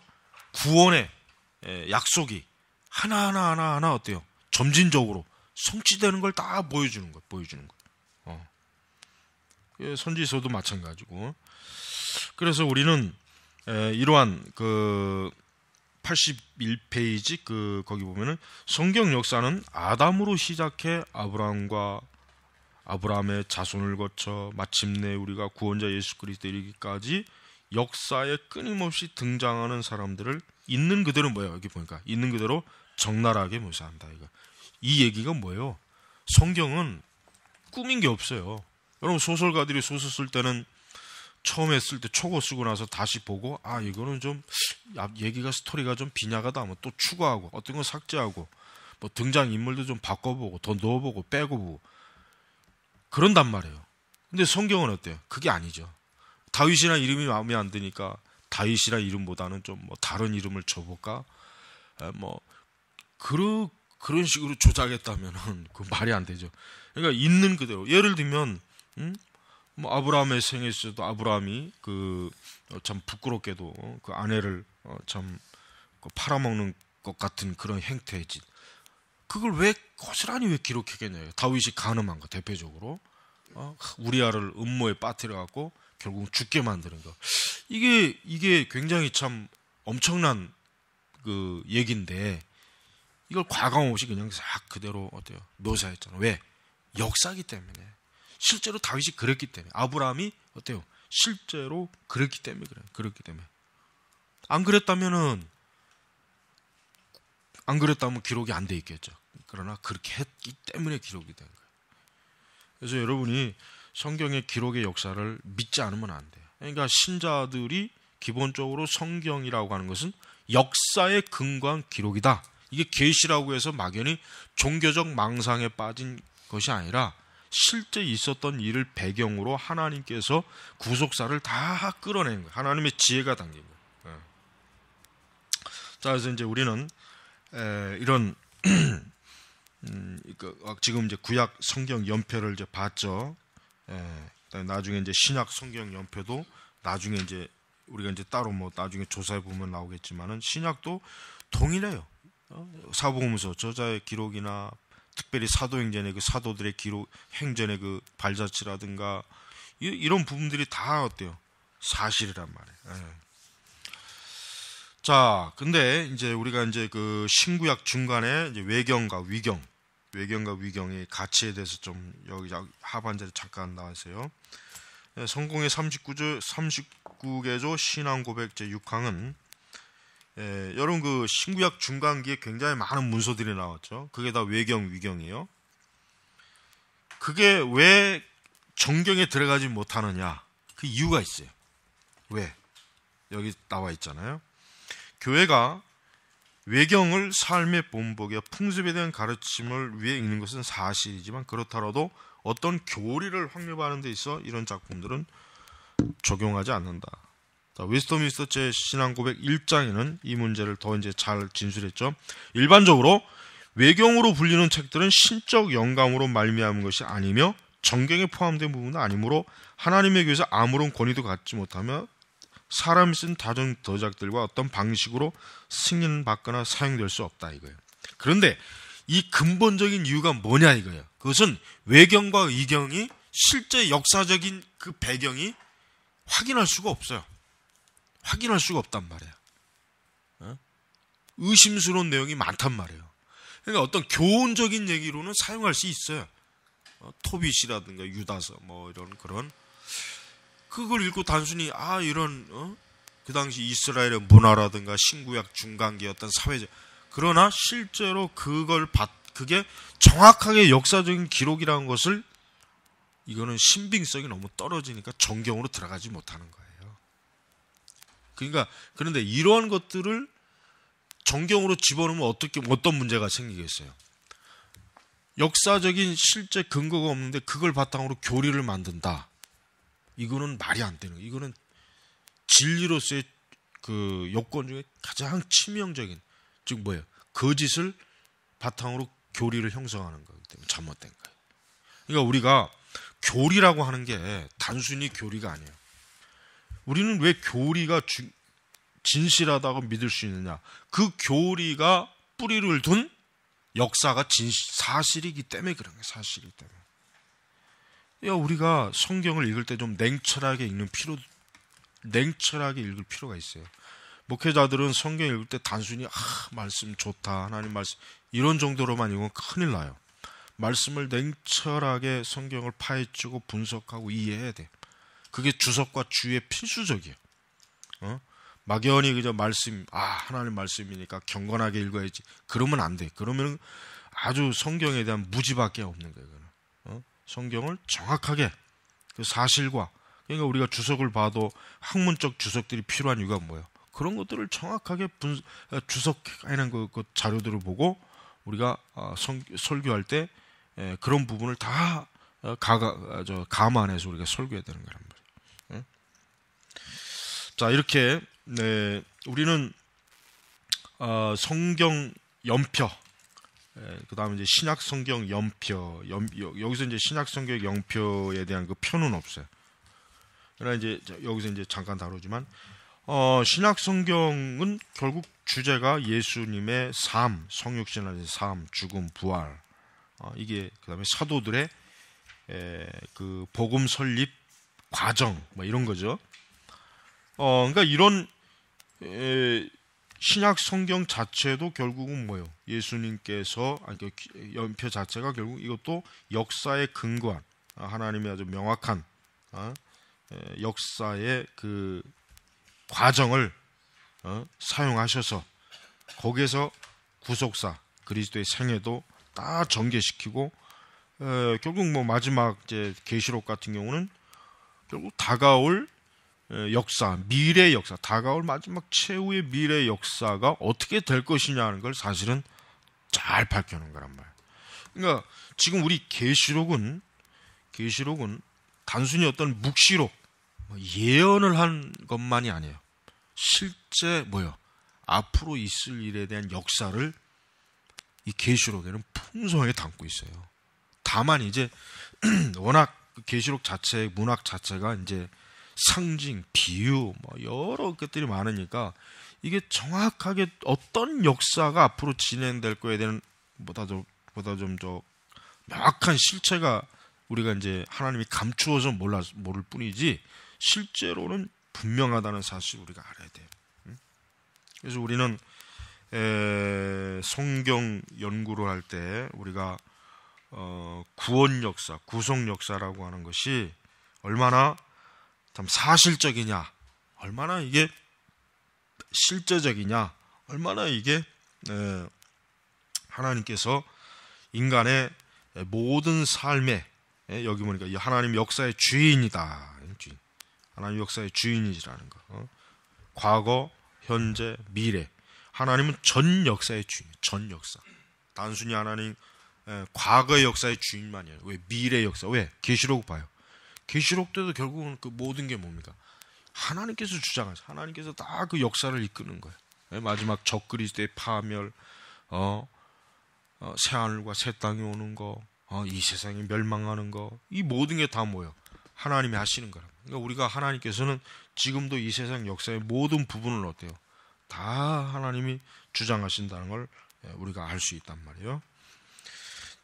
구원의 약속이 하나 하나 하나 하나 어때요? 점진적으로 성취되는 걸 다 보여주는 것, 보여주는 것. 예, 선지서도 마찬가지고. 그래서 우리는 이러한 그 81페이지 그 거기 보면은 성경 역사는 아담으로 시작해 아브라함과 아브라함의 자손을 거쳐 마침내 우리가 구원자 예수 그리스도에 이르기까지 역사에 끊임없이 등장하는 사람들을 있는 그대로 뭐야요 여기 보니까 있는 그대로 적나라하게 묘사한다 이거. 이 얘기가 뭐예요? 성경은 꾸민 게 없어요. 여러분 소설가들이 소설 쓸 때는 처음에 쓸 때 초고 쓰고 나서 다시 보고 아 이거는 좀 얘기가 스토리가 좀 빈약하다 하면 뭐 또 추가하고 어떤 건 삭제하고 뭐 등장 인물도 좀 바꿔보고 더 넣어보고 빼고 보고 그런단 말이에요. 근데 성경은 어때요? 그게 아니죠. 다윗이나 이름이 마음에 안 드니까 다윗이나 이름보다는 좀 뭐 다른 이름을 줘볼까? 뭐 그런 그런 식으로 조작했다면은 그 말이 안 되죠. 그러니까 있는 그대로 예를 들면 음? 뭐 아브라함의 생에서도 아브라함이 그참 어, 부끄럽게도 어, 그 아내를 어, 참 그 팔아먹는 것 같은 그런 행태지. 그걸 왜 고스란히 왜 기록했겠냐. 다윗이 가늠한 거 대표적으로 어? 우리아를 음모에 빠뜨려 갖고 결국 죽게 만드는 거. 이게 이게 굉장히 참 엄청난 그 얘긴데 이걸 과감 없이 그냥 싹 그대로 어때요 묘사했잖아. 왜 역사기 때문에. 실제로 다윗이 그랬기 때문에 아브라함이 어때요? 실제로 그랬기 때문에 그래. 그랬기 때문에 안 그랬다면은 안 그랬다면 기록이 안 돼 있겠죠. 그러나 그렇게 했기 때문에 기록이 된 거예요. 그래서 여러분이 성경의 기록의 역사를 믿지 않으면 안 돼요. 그러니까 신자들이 기본적으로 성경이라고 하는 것은 역사의 근거 기록이다. 이게 계시라고 해서 막연히 종교적 망상에 빠진 것이 아니라 실제 있었던 일을 배경으로 하나님께서 구속사를 다 끌어낸 거예요. 하나님의 지혜가 담긴 거예요. 예. 자, 그래서 이제 우리는 에, 이런 음, 그, 어, 지금 이제 구약 성경 연표를 이제 봤죠. 예. 에, 나중에 이제 신약 성경 연표도 나중에 이제 우리가 이제 따로 뭐 나중에 조사해 보면 나오겠지만은 신약도 동일해요. 어, 사복음서 저자의 기록이나 특별히 사도행전의 그 사도들의 기록, 행전의 그 발자취라든가 이런 부분들이 다 어때요? 사실이란 말이에요. 예. 자, 근데 이제 우리가 이제 그 신구약 중간에 외경과 위경, 외경과 위경의 가치에 대해서 좀 여기 하반절에 잠깐 나와있어요. 예, 성공의 39조, 39개조 신앙 고백 제6항은 에, 예, 여러분 그 신구약 중간기에 굉장히 많은 문서들이 나왔죠. 그게 다 외경 위경이에요. 그게 왜 정경에 들어가지 못하느냐? 그 이유가 있어요. 왜? 여기 나와 있잖아요. 교회가 외경을 삶의 본보기와 풍습에 대한 가르침을 위해 읽는 것은 사실이지만 그렇더라도 어떤 교리를 확립하는 데 있어 이런 작품들은 적용하지 않는다. 자, 웨스트미스터제 신앙 고백 1장에는 이 문제를 더 이제 잘 진술했죠. 일반적으로 외경으로 불리는 책들은 신적 영감으로 말미암은 것이 아니며 정경에 포함된 부분은 아니므로 하나님의 교회에서 아무런 권위도 갖지 못하며 사람이 쓴 다른 도작들과 어떤 방식으로 승인받거나 사용될 수 없다 이거예요. 그런데 이 근본적인 이유가 뭐냐 이거예요. 그것은 외경과 이경이 실제 역사적인 그 배경이 확인할 수가 없어요. 확인할 수가 없단 말이야. 어? 의심스러운 내용이 많단 말이에요. 그러니까 어떤 교훈적인 얘기로는 사용할 수 있어요. 어, 토빗이라든가 유다서 뭐 이런 그런 그걸 읽고 단순히 아 이런 어? 그 당시 이스라엘의 문화라든가 신구약 중간기였던 사회적 그러나 실제로 그걸 받 그게 정확하게 역사적인 기록이라는 것을 이거는 신빙성이 너무 떨어지니까 정경으로 들어가지 못하는 거예요. 그러니까 그런데 이러한 것들을 정경으로 집어넣으면 어떻게 어떤 문제가 생기겠어요? 역사적인 실제 근거가 없는데 그걸 바탕으로 교리를 만든다. 이거는 말이 안 되는. 이거는 진리로서의 그 요건 중에 가장 치명적인 즉 뭐예요? 거짓을 바탕으로 교리를 형성하는 거기 때문에 잘못된 거예요. 그러니까 우리가 교리라고 하는 게 단순히 교리가 아니에요. 우리는 왜 교리가 주, 진실하다고 믿을 수 있느냐? 그 교리가 뿌리를 둔 역사가 진실, 사실이기 때문에 그런 거예요. 사실이기 때문에. 야, 우리가 성경을 읽을 때 좀 냉철하게 읽는 필요, 냉철하게 읽을 필요가 있어요. 목회자들은 성경 읽을 때 단순히, 아, 말씀 좋다. 하나님 말씀. 이런 정도로만 읽으면 큰일 나요. 말씀을 냉철하게 성경을 파헤치고 분석하고 이해해야 돼. 그게 주석과 주의 필수적이에요. 어? 막연히 그저 말씀, 아, 하나님 말씀이니까 경건하게 읽어야지. 그러면 안 돼. 그러면 아주 성경에 대한 무지밖에 없는 거예요. 어? 성경을 정확하게 그 사실과 그러니까 우리가 주석을 봐도 학문적 주석들이 필요한 이유가 뭐예요? 그런 것들을 정확하게 분, 주석하는 그, 그 자료들을 보고 우리가 아, 성, 설교할 때 예, 그런 부분을 다 어, 가, 저, 감안해서 우리가 설교해야 되는 거란 말이에요 자 이렇게 네, 우리는 어, 성경 연표 예, 그 다음에 이제 신약 성경 연표 연, 여기서 이제 신약 성경 연표에 대한 그 표는 없어요. 그러나 이제 여기서 이제 잠깐 다루지만 어, 신약 성경은 결국 주제가 예수님의 삶, 성육신하신 삶, 죽음, 부활 어, 이게 그 다음에 사도들의 에, 예, 그 복음 설립 과정 뭐 이런 거죠. 어, 그러니까 이런 에, 신약 성경 자체도 결국은 뭐예요? 예수님께서 아니, 그 연표 자체가 결국 이것도 역사에 근거한 아, 하나님의 아주 명확한 어? 에, 역사의 그 과정을 어? 사용하셔서 거기에서 구속사 그리스도의 생애도 다 전개시키고 에, 결국 뭐 마지막 이제 계시록 같은 경우는 결국 다가올 역사, 미래 역사, 다가올 마지막 최후의 미래 역사가 어떻게 될 것이냐는 걸 사실은 잘 밝혀놓은 거란 말이에요. 그러니까 지금 우리 계시록은 계시록은 단순히 어떤 묵시록 뭐 예언을 한 것만이 아니에요. 실제 뭐요? 앞으로 있을 일에 대한 역사를 이 계시록에는 풍성하게 담고 있어요. 다만 이제 워낙 그 계시록 자체 문학 자체가 이제 상징, 비유, 뭐 여러 것들이 많으니까 이게 정확하게 어떤 역사가 앞으로 진행될 거에 대한 보다 좀 보다 좀더 명확한 실체가 우리가 이제 하나님이 감추어서 몰라 모를 뿐이지 실제로는 분명하다는 사실 우리가 알아야 돼요. 그래서 우리는 에, 성경 연구를 할 때 우리가 어, 구원 역사, 구속 역사라고 하는 것이 얼마나 그 사실적이냐? 얼마나 이게 실제적이냐? 얼마나 이게 하나님께서 인간의 모든 삶에 여기 보니까 이 하나님 역사의 주인이다. 주인. 하나님 역사의 주인이라는 거. 어? 과거, 현재, 미래. 하나님은 전 역사의 주인. 전 역사. 단순히 하나님 과거의 역사의 주인만이 아니라 왜 미래 역사? 왜 계시록 봐요. 계시록 때도 결국은 그 모든 게 뭡니까? 하나님께서 주장하세요. 하나님께서 다 그 역사를 이끄는 거예요. 예, 마지막 적그리스도의 파멸, 어, 어, 새 하늘과 새 땅이 오는 거, 어, 이 세상이 멸망하는 거, 이 모든 게 다 뭐예요? 하나님이 하시는 거라. 그러니까 우리가 하나님께서는 지금도 이 세상 역사의 모든 부분을 어때요? 다 하나님이 주장하신다는 걸 예, 우리가 알 수 있단 말이에요.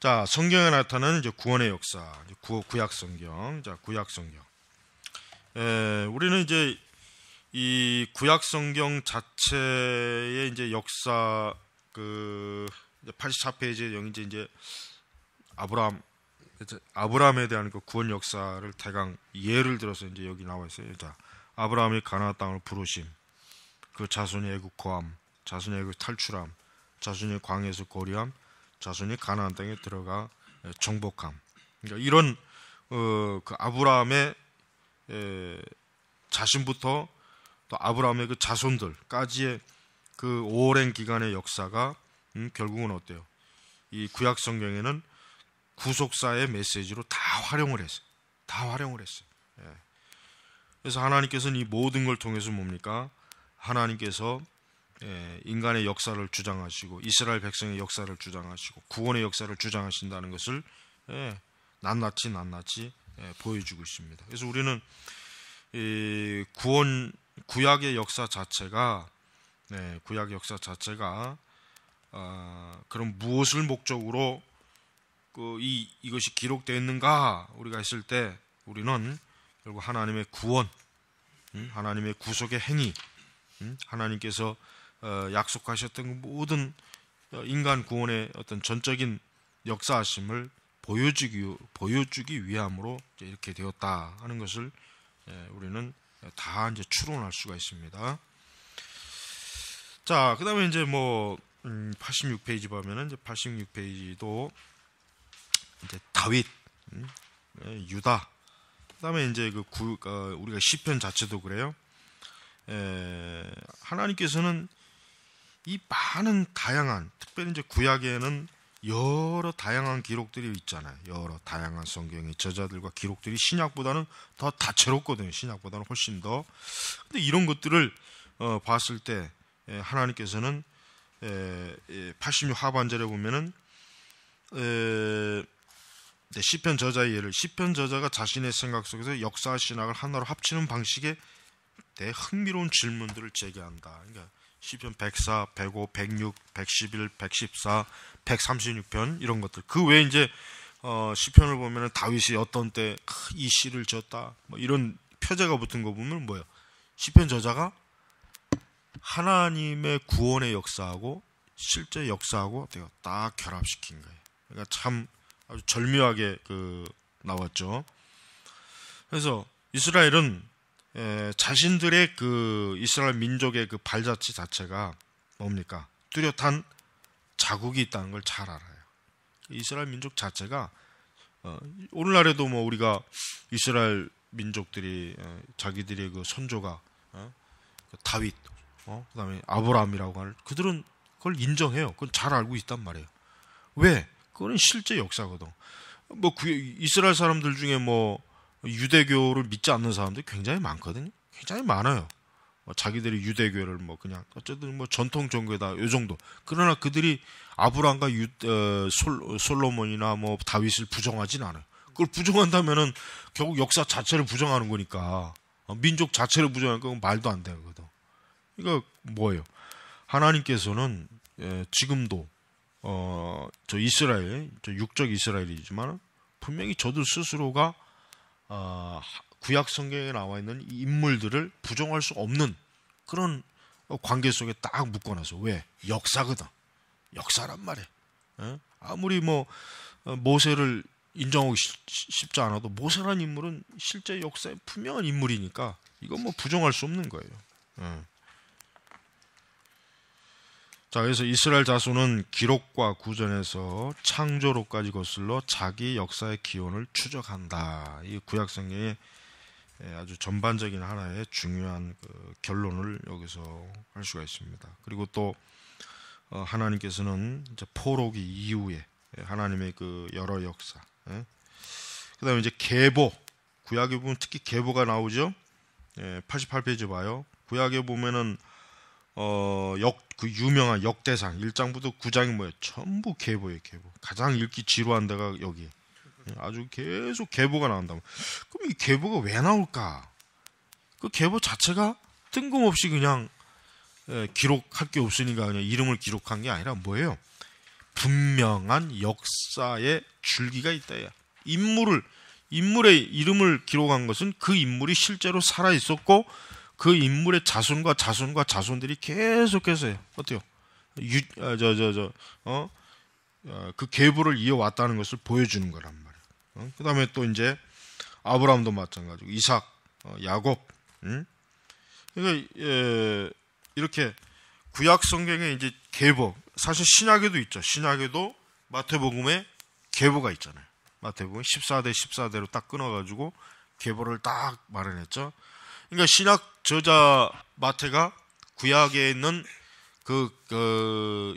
자, 성경에 나타나는 이제 구원의 역사, 구, 구약 성경, 자, 구약 성경. 에, 우리는 이제 이 구약 성경 자체의 이제 역사 그 84페이지에 영이제 이제 아브라함 아브라함에 대한 그 구원 역사를 대강 예를 들어서 이제 여기 나와 있어요. 자, 아브라함이 가나안 땅을 부르심, 그 자손의 애국 고함, 자손의 애국 탈출함, 자손의 광에서 고리함, 자손이 가나안 땅에 들어가 예, 정복함. 그러니까 이런 어, 그 아브라함의 에, 자신부터 또 아브라함의 그 자손들까지의 그 오랜 기간의 역사가 음, 결국은 어때요? 이 구약 성경에는 구속사의 메시지로 다 활용을 했어요. 다 활용을 했어요. 예. 그래서 하나님께서는 이 모든 걸 통해서 뭡니까? 하나님께서 예, 인간의 역사를 주장하시고 이스라엘 백성의 역사를 주장하시고 구원의 역사를 주장하신다는 것을 예, 낱낱이 낱낱이 예, 보여주고 있습니다. 그래서 우리는 구원 구약의 역사 자체가 구약 역사 자체가 아, 그럼 무엇을 목적으로 그 이 이것이 기록되어 있는가 우리가 했을 때 우리는 결국 하나님의 구원, 음, 하나님의 구속의 행위, 음, 하나님께서 어, 약속하셨던 모든 어, 인간 구원의 어떤 전적인 역사하심을 보여주기, 보여주기 위함으로 이렇게 되었다 하는 것을 예, 우리는 다 이제 추론할 수가 있습니다. 자, 그 다음에 이제 뭐, 86페이지 음, 보면은 이제 86페이지도 이제 다윗, 음, 예, 유다, 그 다음에 이제 그 구, 어, 우리가 시편 자체도 그래요. 에, 예, 하나님께서는 이 많은 다양한 특별히 이제 구약에는 여러 다양한 기록들이 있잖아요. 여러 다양한 성경의 저자들과 기록들이 신약보다는 더 다채롭거든요. 신약보다는 훨씬 더. 근데 이런 것들을 어, 봤을 때 에, 예, 하나님께서는 에, 예, 86 예, 하반절에 보면은 에, 네, 시편 저자의 예를 시편 저자가 자신의 생각 속에서 역사 신학을 하나로 합치는 방식에 대해 흥미로운 질문들을 제기한다. 그러니까 시편 104, 105, 106, 111, 114, 136편 이런 것들. 그 외에 이제 어, 시편을 보면 다윗이 어떤 때이 아, 시를 지었다. 뭐 이런 표제가 붙은 거 보면 뭐예요? 시편 저자가 하나님의 구원의 역사하고 실제 역사하고 어때딱 결합시킨 거예요. 그러니까 참 아주 절묘하게 그 나왔죠. 그래서 이스라엘은 에, 예, 자신들의 그 이스라엘 민족의 그 발자취 자체가 뭡니까? 뚜렷한 자국이 있다는 걸 잘 알아요. 이스라엘 민족 자체가 어, 오늘날에도 뭐 우리가 이스라엘 민족들이 에, 어, 자기들의 그 선조가 어? 그 다윗, 어? 그다음에 아브라함이라고 하는 그들은 그걸 인정해요. 그건 잘 알고 있단 말이에요. 왜? 그거는 실제 역사거든. 뭐 구, 이스라엘 사람들 중에 뭐 유대교를 믿지 않는 사람들이 굉장히 많거든요. 굉장히 많아요. 뭐 자기들이 유대교를 뭐 그냥 어쨌든 뭐 전통 종교다 요 정도. 그러나 그들이 아브라함과 유, 에, 어, 솔, 솔로몬이나 뭐 다윗을 부정하진 않아요. 그걸 부정한다면은 결국 역사 자체를 부정하는 거니까 어, 민족 자체를 부정하는 건 말도 안 되거든. 그러니까 뭐예요? 하나님께서는 예, 지금도 어, 저 이스라엘, 저 육적 이스라엘이지만 분명히 저들 스스로가 어, 구약 성경에 나와 있는 인물들을 부정할 수 없는 그런 관계 속에 딱 묶어놔서 왜 역사거든 역사란 말이야 에? 어? 아무리 뭐 어, 모세를 인정하기 쉽지 않아도 모세란 인물은 실제 역사에 분명한 인물이니까 이건 뭐 부정할 수 없는 거예요 에. 어. 자, 그래서 이스라엘 자손은 기록과 구전에서 창조로까지 거슬러 자기 역사의 기원을 추적한다. 이 구약 성경의 예, 아주 전반적인 하나의 중요한 그 결론을 여기서 할 수가 있습니다. 그리고 또 어, 하나님께서는 이제 포로기 이후에 하나님의 그 여러 역사, 예. 그다음에 이제 계보, 구약에 보면 특히 계보가 나오죠. 88페이지 예, 봐요. 구약에 보면은 어, 역, 그 유명한 역대상, 1장부터 9장이 뭐야? 전부 계보예요, 계보. 가장 읽기 지루한 데가 여기. 에 예, 아주 계속 계보가 나온다. 그럼 이 계보가 왜 나올까? 그 계보 자체가 뜬금없이 그냥 예, 기록할 게 없으니까 그냥 이름을 기록한 게 아니라 뭐예요? 분명한 역사의 줄기가 있다야. 인물을 인물의 이름을 기록한 것은 그 인물이 실제로 살아 있었고 그 인물의 자손과 자손과 자손들이 계속해서 어때요? 유, 아, 저, 저, 저, 어? 아, 그 계보를 이어왔다는 것을 보여주는 거란 말이에요. 어? 그 다음에 또 이제 아브라함도 마찬가지고 이삭, 어, 야곱, 응? 그러니까 예, 이렇게 구약 성경에 이제 계보, 사실 신약에도 있죠. 신약에도 마태복음에 계보가 있잖아요. 마태복음 14대 14대로 딱 끊어가지고 계보를 딱 마련했죠. 그러니까 신약 저자 마태가 구약에 있는 그, 그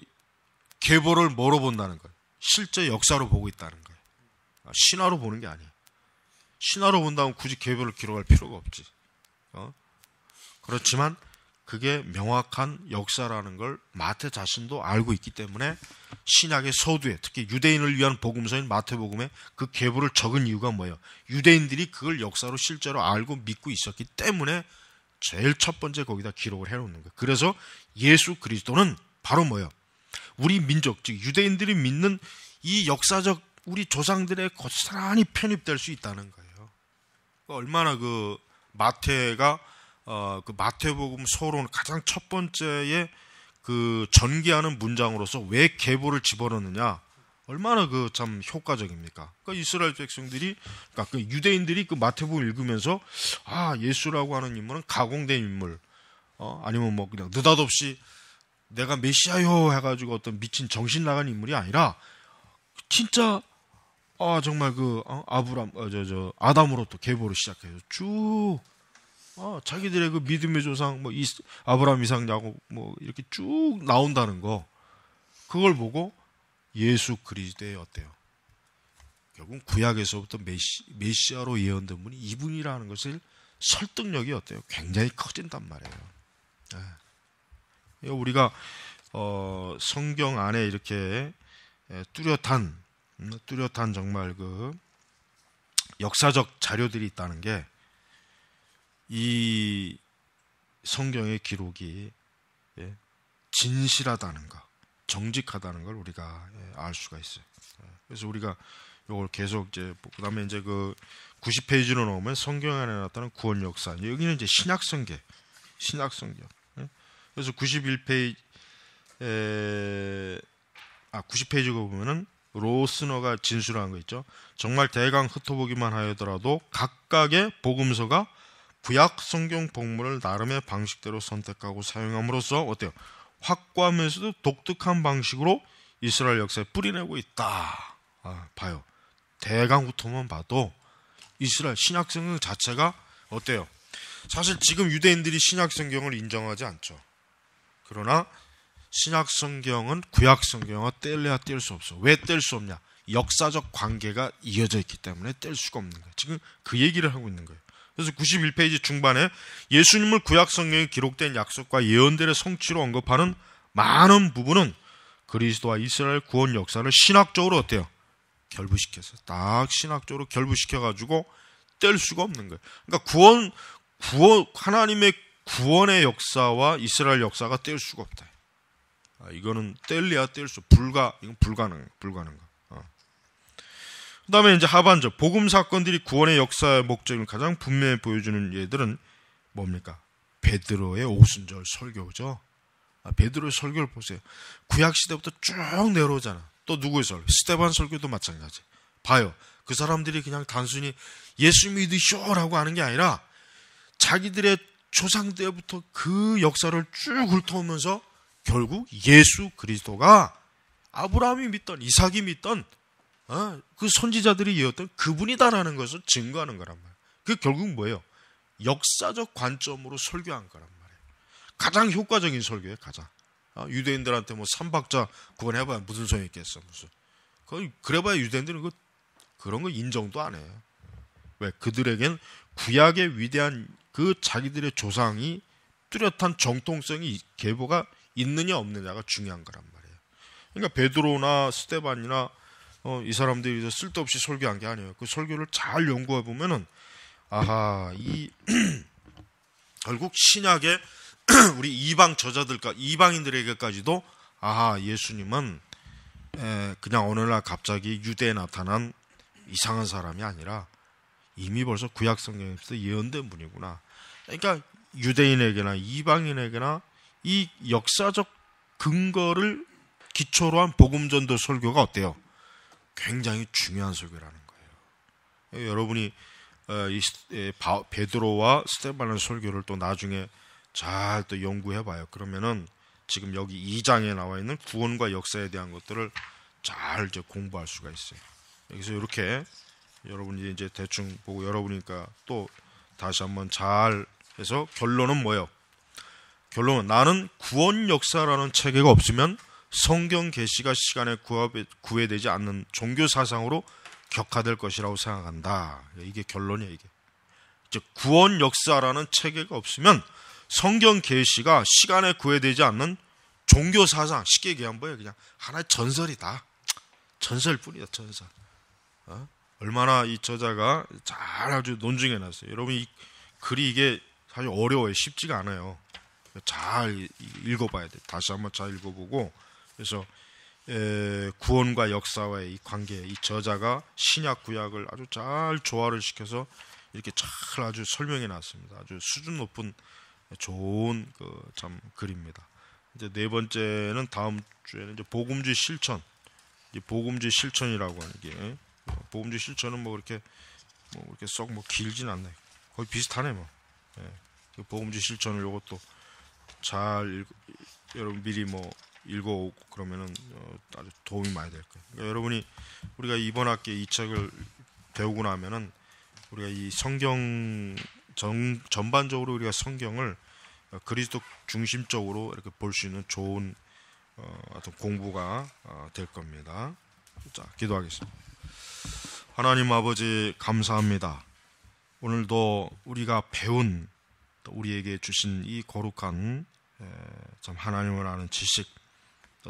계보를 뭐로 본다는 거예요? 실제 역사로 보고 있다는 거예요. 아, 신화로 보는 게 아니에요. 신화로 본다면 굳이 계보를 기록할 필요가 없지. 어? 그렇지만 그게 명확한 역사라는 걸 마태 자신도 알고 있기 때문에 신약의 서두에 특히 유대인을 위한 복음서인 마태복음에 그 계보를 적은 이유가 뭐예요? 유대인들이 그걸 역사로 실제로 알고 믿고 있었기 때문에 제일 첫 번째 거기다 기록을 해놓는 거예요. 그래서 예수 그리스도는 바로 뭐예요? 우리 민족 즉 유대인들이 믿는 이 역사적 우리 조상들의 고스란히 편입될 수 있다는 거예요. 그러니까 얼마나 그 마태가 어, 그 마태복음 서론 가장 첫 번째에 그 전개하는 문장으로서 왜 계보를 집어넣느냐 얼마나 그 참 효과적입니까? 그러니까 이스라엘 백성들이 그러니까 그 유대인들이 그 마태복음 읽으면서 아 예수라고 하는 인물은 가공된 인물 어 아니면 뭐 그냥 느닷없이 내가 메시아요 해가지고 어떤 미친 정신 나간 인물이 아니라 진짜 아 정말 그 어? 아브람 어, 저 저 아담으로 또 계보를 시작해서쭉 어, 자기들의 그 믿음의 조상 뭐 이스, 아브라함 이상 야곱 뭐 이렇게 쭉 나온다는 거 그걸 보고 예수 그리스도의 어때요? 결국 구약에서부터 메시, 메시아로 예언된 분이 이분이라는 것을 설득력이 어때요? 굉장히 커진단 말이에요. 예. 우리가 어, 성경 안에 이렇게 예, 뚜렷한 음, 뚜렷한 정말 그 역사적 자료들이 있다는 게이 성경의 기록이 예, 진실하다는 것, 정직하다는 걸 우리가 예, 알 수가 있어요. 예, 그래서 우리가 이걸 계속 이제 그다음에 이제 그 90페이지로 넘으면 성경 안에 나타나는 구원 역사. 여기는 이제 신약 성계, 신약 성경. 그래서 91페이지 에, 아 90페이지가 보면은 로스너가 진술한 거 있죠. 정말 대강 흩어보기만 하더라도 각각의 복음서가 구약 성경 복문을 나름의 방식대로 선택하고 사용함으로써 어때요? 확고하면서도 독특한 방식으로 이스라엘 역사에 뿌리내고 있다. 아, 봐요. 대강부터만 봐도 이스라엘 신약 성경 자체가 어때요? 사실 지금 유대인들이 신약 성경을 인정하지 않죠. 그러나 신약 성경은 구약 성경과 뗄래야 뗄 수 없어. 왜 뗄 수 없냐? 역사적 관계가 이어져 있기 때문에 뗄 수가 없는 거예요 지금 그 얘기를 하고 있는 거예요. 그래서 91페이지 중반에 예수님을 구약성경에 기록된 약속과 예언들의 성취로 언급하는 많은 부분은 그리스도와 이스라엘 구원 역사를 신학적으로 어때요? 결부시켜서 딱 신학적으로 결부시켜 가지고 뗄 수가 없는 거예요. 그러니까 구원 구원 하나님의 구원의 역사와 이스라엘 역사가 뗄 수가 없다. 아, 이거는 뗄래야 뗄수 불가 이건 불가능 불가능 그다음에 이제 하반전 복음 사건들이 구원의 역사의 목적을 가장 분명히 보여주는 예들은 뭡니까? 베드로의 오순절 설교죠. 아, 베드로의 설교를 보세요. 구약 시대부터 쭉 내려오잖아. 또 누구의 설교? 스테반 설교도 마찬가지. 봐요. 그 사람들이 그냥 단순히 예수 믿으쇼라고 하는 게 아니라 자기들의 조상 때부터 그 역사를 쭉 훑어오면서 결국 예수 그리스도가 아브라함이 믿던 이삭이 믿던 어? 그 선지자들이 이었던 그분이다라는 것을 증거하는 거란 말이에요. 그 결국 뭐예요? 역사적 관점으로 설교한 거란 말이에요. 가장 효과적인 설교예요, 가장. 어, 유대인들한테 뭐 삼박자 구원해봐야 무슨 소용이 있겠어, 무슨. 그 그래봐야 유대인들은 그 그런 거 인정도 안 해요. 왜? 그들에겐 구약의 위대한 그 자기들의 조상이 뚜렷한 정통성이 계보가 있느냐 없느냐가 중요한 거란 말이에요. 그러니까 베드로나 스테반이나 어, 이 사람들이 쓸데없이 설교한 게 아니에요. 그 설교를 잘 연구해 보면은 아하 이 결국 신약의 우리 이방 저자들과 이방인들에게까지도 아하 예수님은 에, 그냥 어느 날 갑자기 유대에 나타난 이상한 사람이 아니라 이미 벌써 구약 성경에서 예언된 분이구나. 그러니까 유대인에게나 이방인에게나 이 역사적 근거를 기초로 한 복음 전도 설교가 어때요? 굉장히 중요한 설교라는 거예요. 여러분이 어, 베드로와 스테반의 설교를 또 나중에 잘 또 연구해 봐요. 그러면은 지금 여기 2장에 나와 있는 구원과 역사에 대한 것들을 잘 이제 공부할 수가 있어요. 여기서 이렇게 여러분이 이제 대충 보고 여러분이니까 또 다시 한번 잘 해서 결론은 뭐예요? 결론은 나는 구원 역사라는 체계가 없으면 성경 계시가 시간에 구애되지 않는 종교 사상으로 격화될 것이라고 생각한다. 이게 결론이야 이게. 즉 구원 역사라는 체계가 없으면 성경 계시가 시간에 구애되지 않는 종교 사상 쉽게 얘기하면 뭐예요? 그냥 하나의 전설이다. 전설뿐이다 전설. 어? 얼마나 이 저자가 잘 아주 논증해놨어요. 여러분 이 글이 이게 사실 어려워요. 쉽지가 않아요. 잘 읽어봐야 돼. 다시 한번 잘 읽어보고 그래서 에, 구원과 역사와의 이 관계, 이 저자가 신약 구약을 아주 잘 조화를 시켜서 이렇게 잘 아주 설명해 놨습니다. 아주 수준 높은 좋은 그참 글입니다. 이제 네 번째는 다음 주에는 이제 복음주의 실천, 이제 복음주의 실천이라고 하는 게 뭐 복음주의 실천은 뭐이렇게뭐 이렇게 썩뭐 길진 않네. 거의 비슷하네 뭐. 예. 복음주의 실천을 요것도 잘 여러분 미리 뭐 읽어오고 그러면은 어, 아주 도움이 많이 될 거예요. 그러니까 여러분이 우리가 이번 학기에 이 책을 배우고 나면은 우리가 이 성경 전, 전반적으로 우리가 성경을 그리스도 중심적으로 이렇게 볼 수 있는 좋은 어, 어떤 공부가 어, 될 겁니다. 자, 기도하겠습니다. 하나님 아버지 감사합니다. 오늘도 우리가 배운 우리에게 주신 이 거룩한 에, 참 하나님을 아는 지식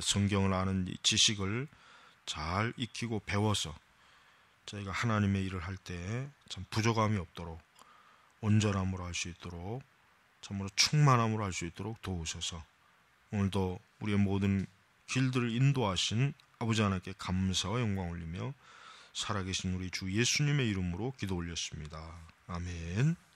성경을 아는 지식을 잘 익히고 배워서 저희가 하나님의 일을 할 때 참 부족함이 없도록 온전함으로 할 수 있도록 참으로 충만함으로 할 수 있도록 도우셔서 오늘도 우리의 모든 길들을 인도하신 아버지 하나님께 감사와 영광 올리며 살아계신 우리 주 예수님의 이름으로 기도 올렸습니다. 아멘.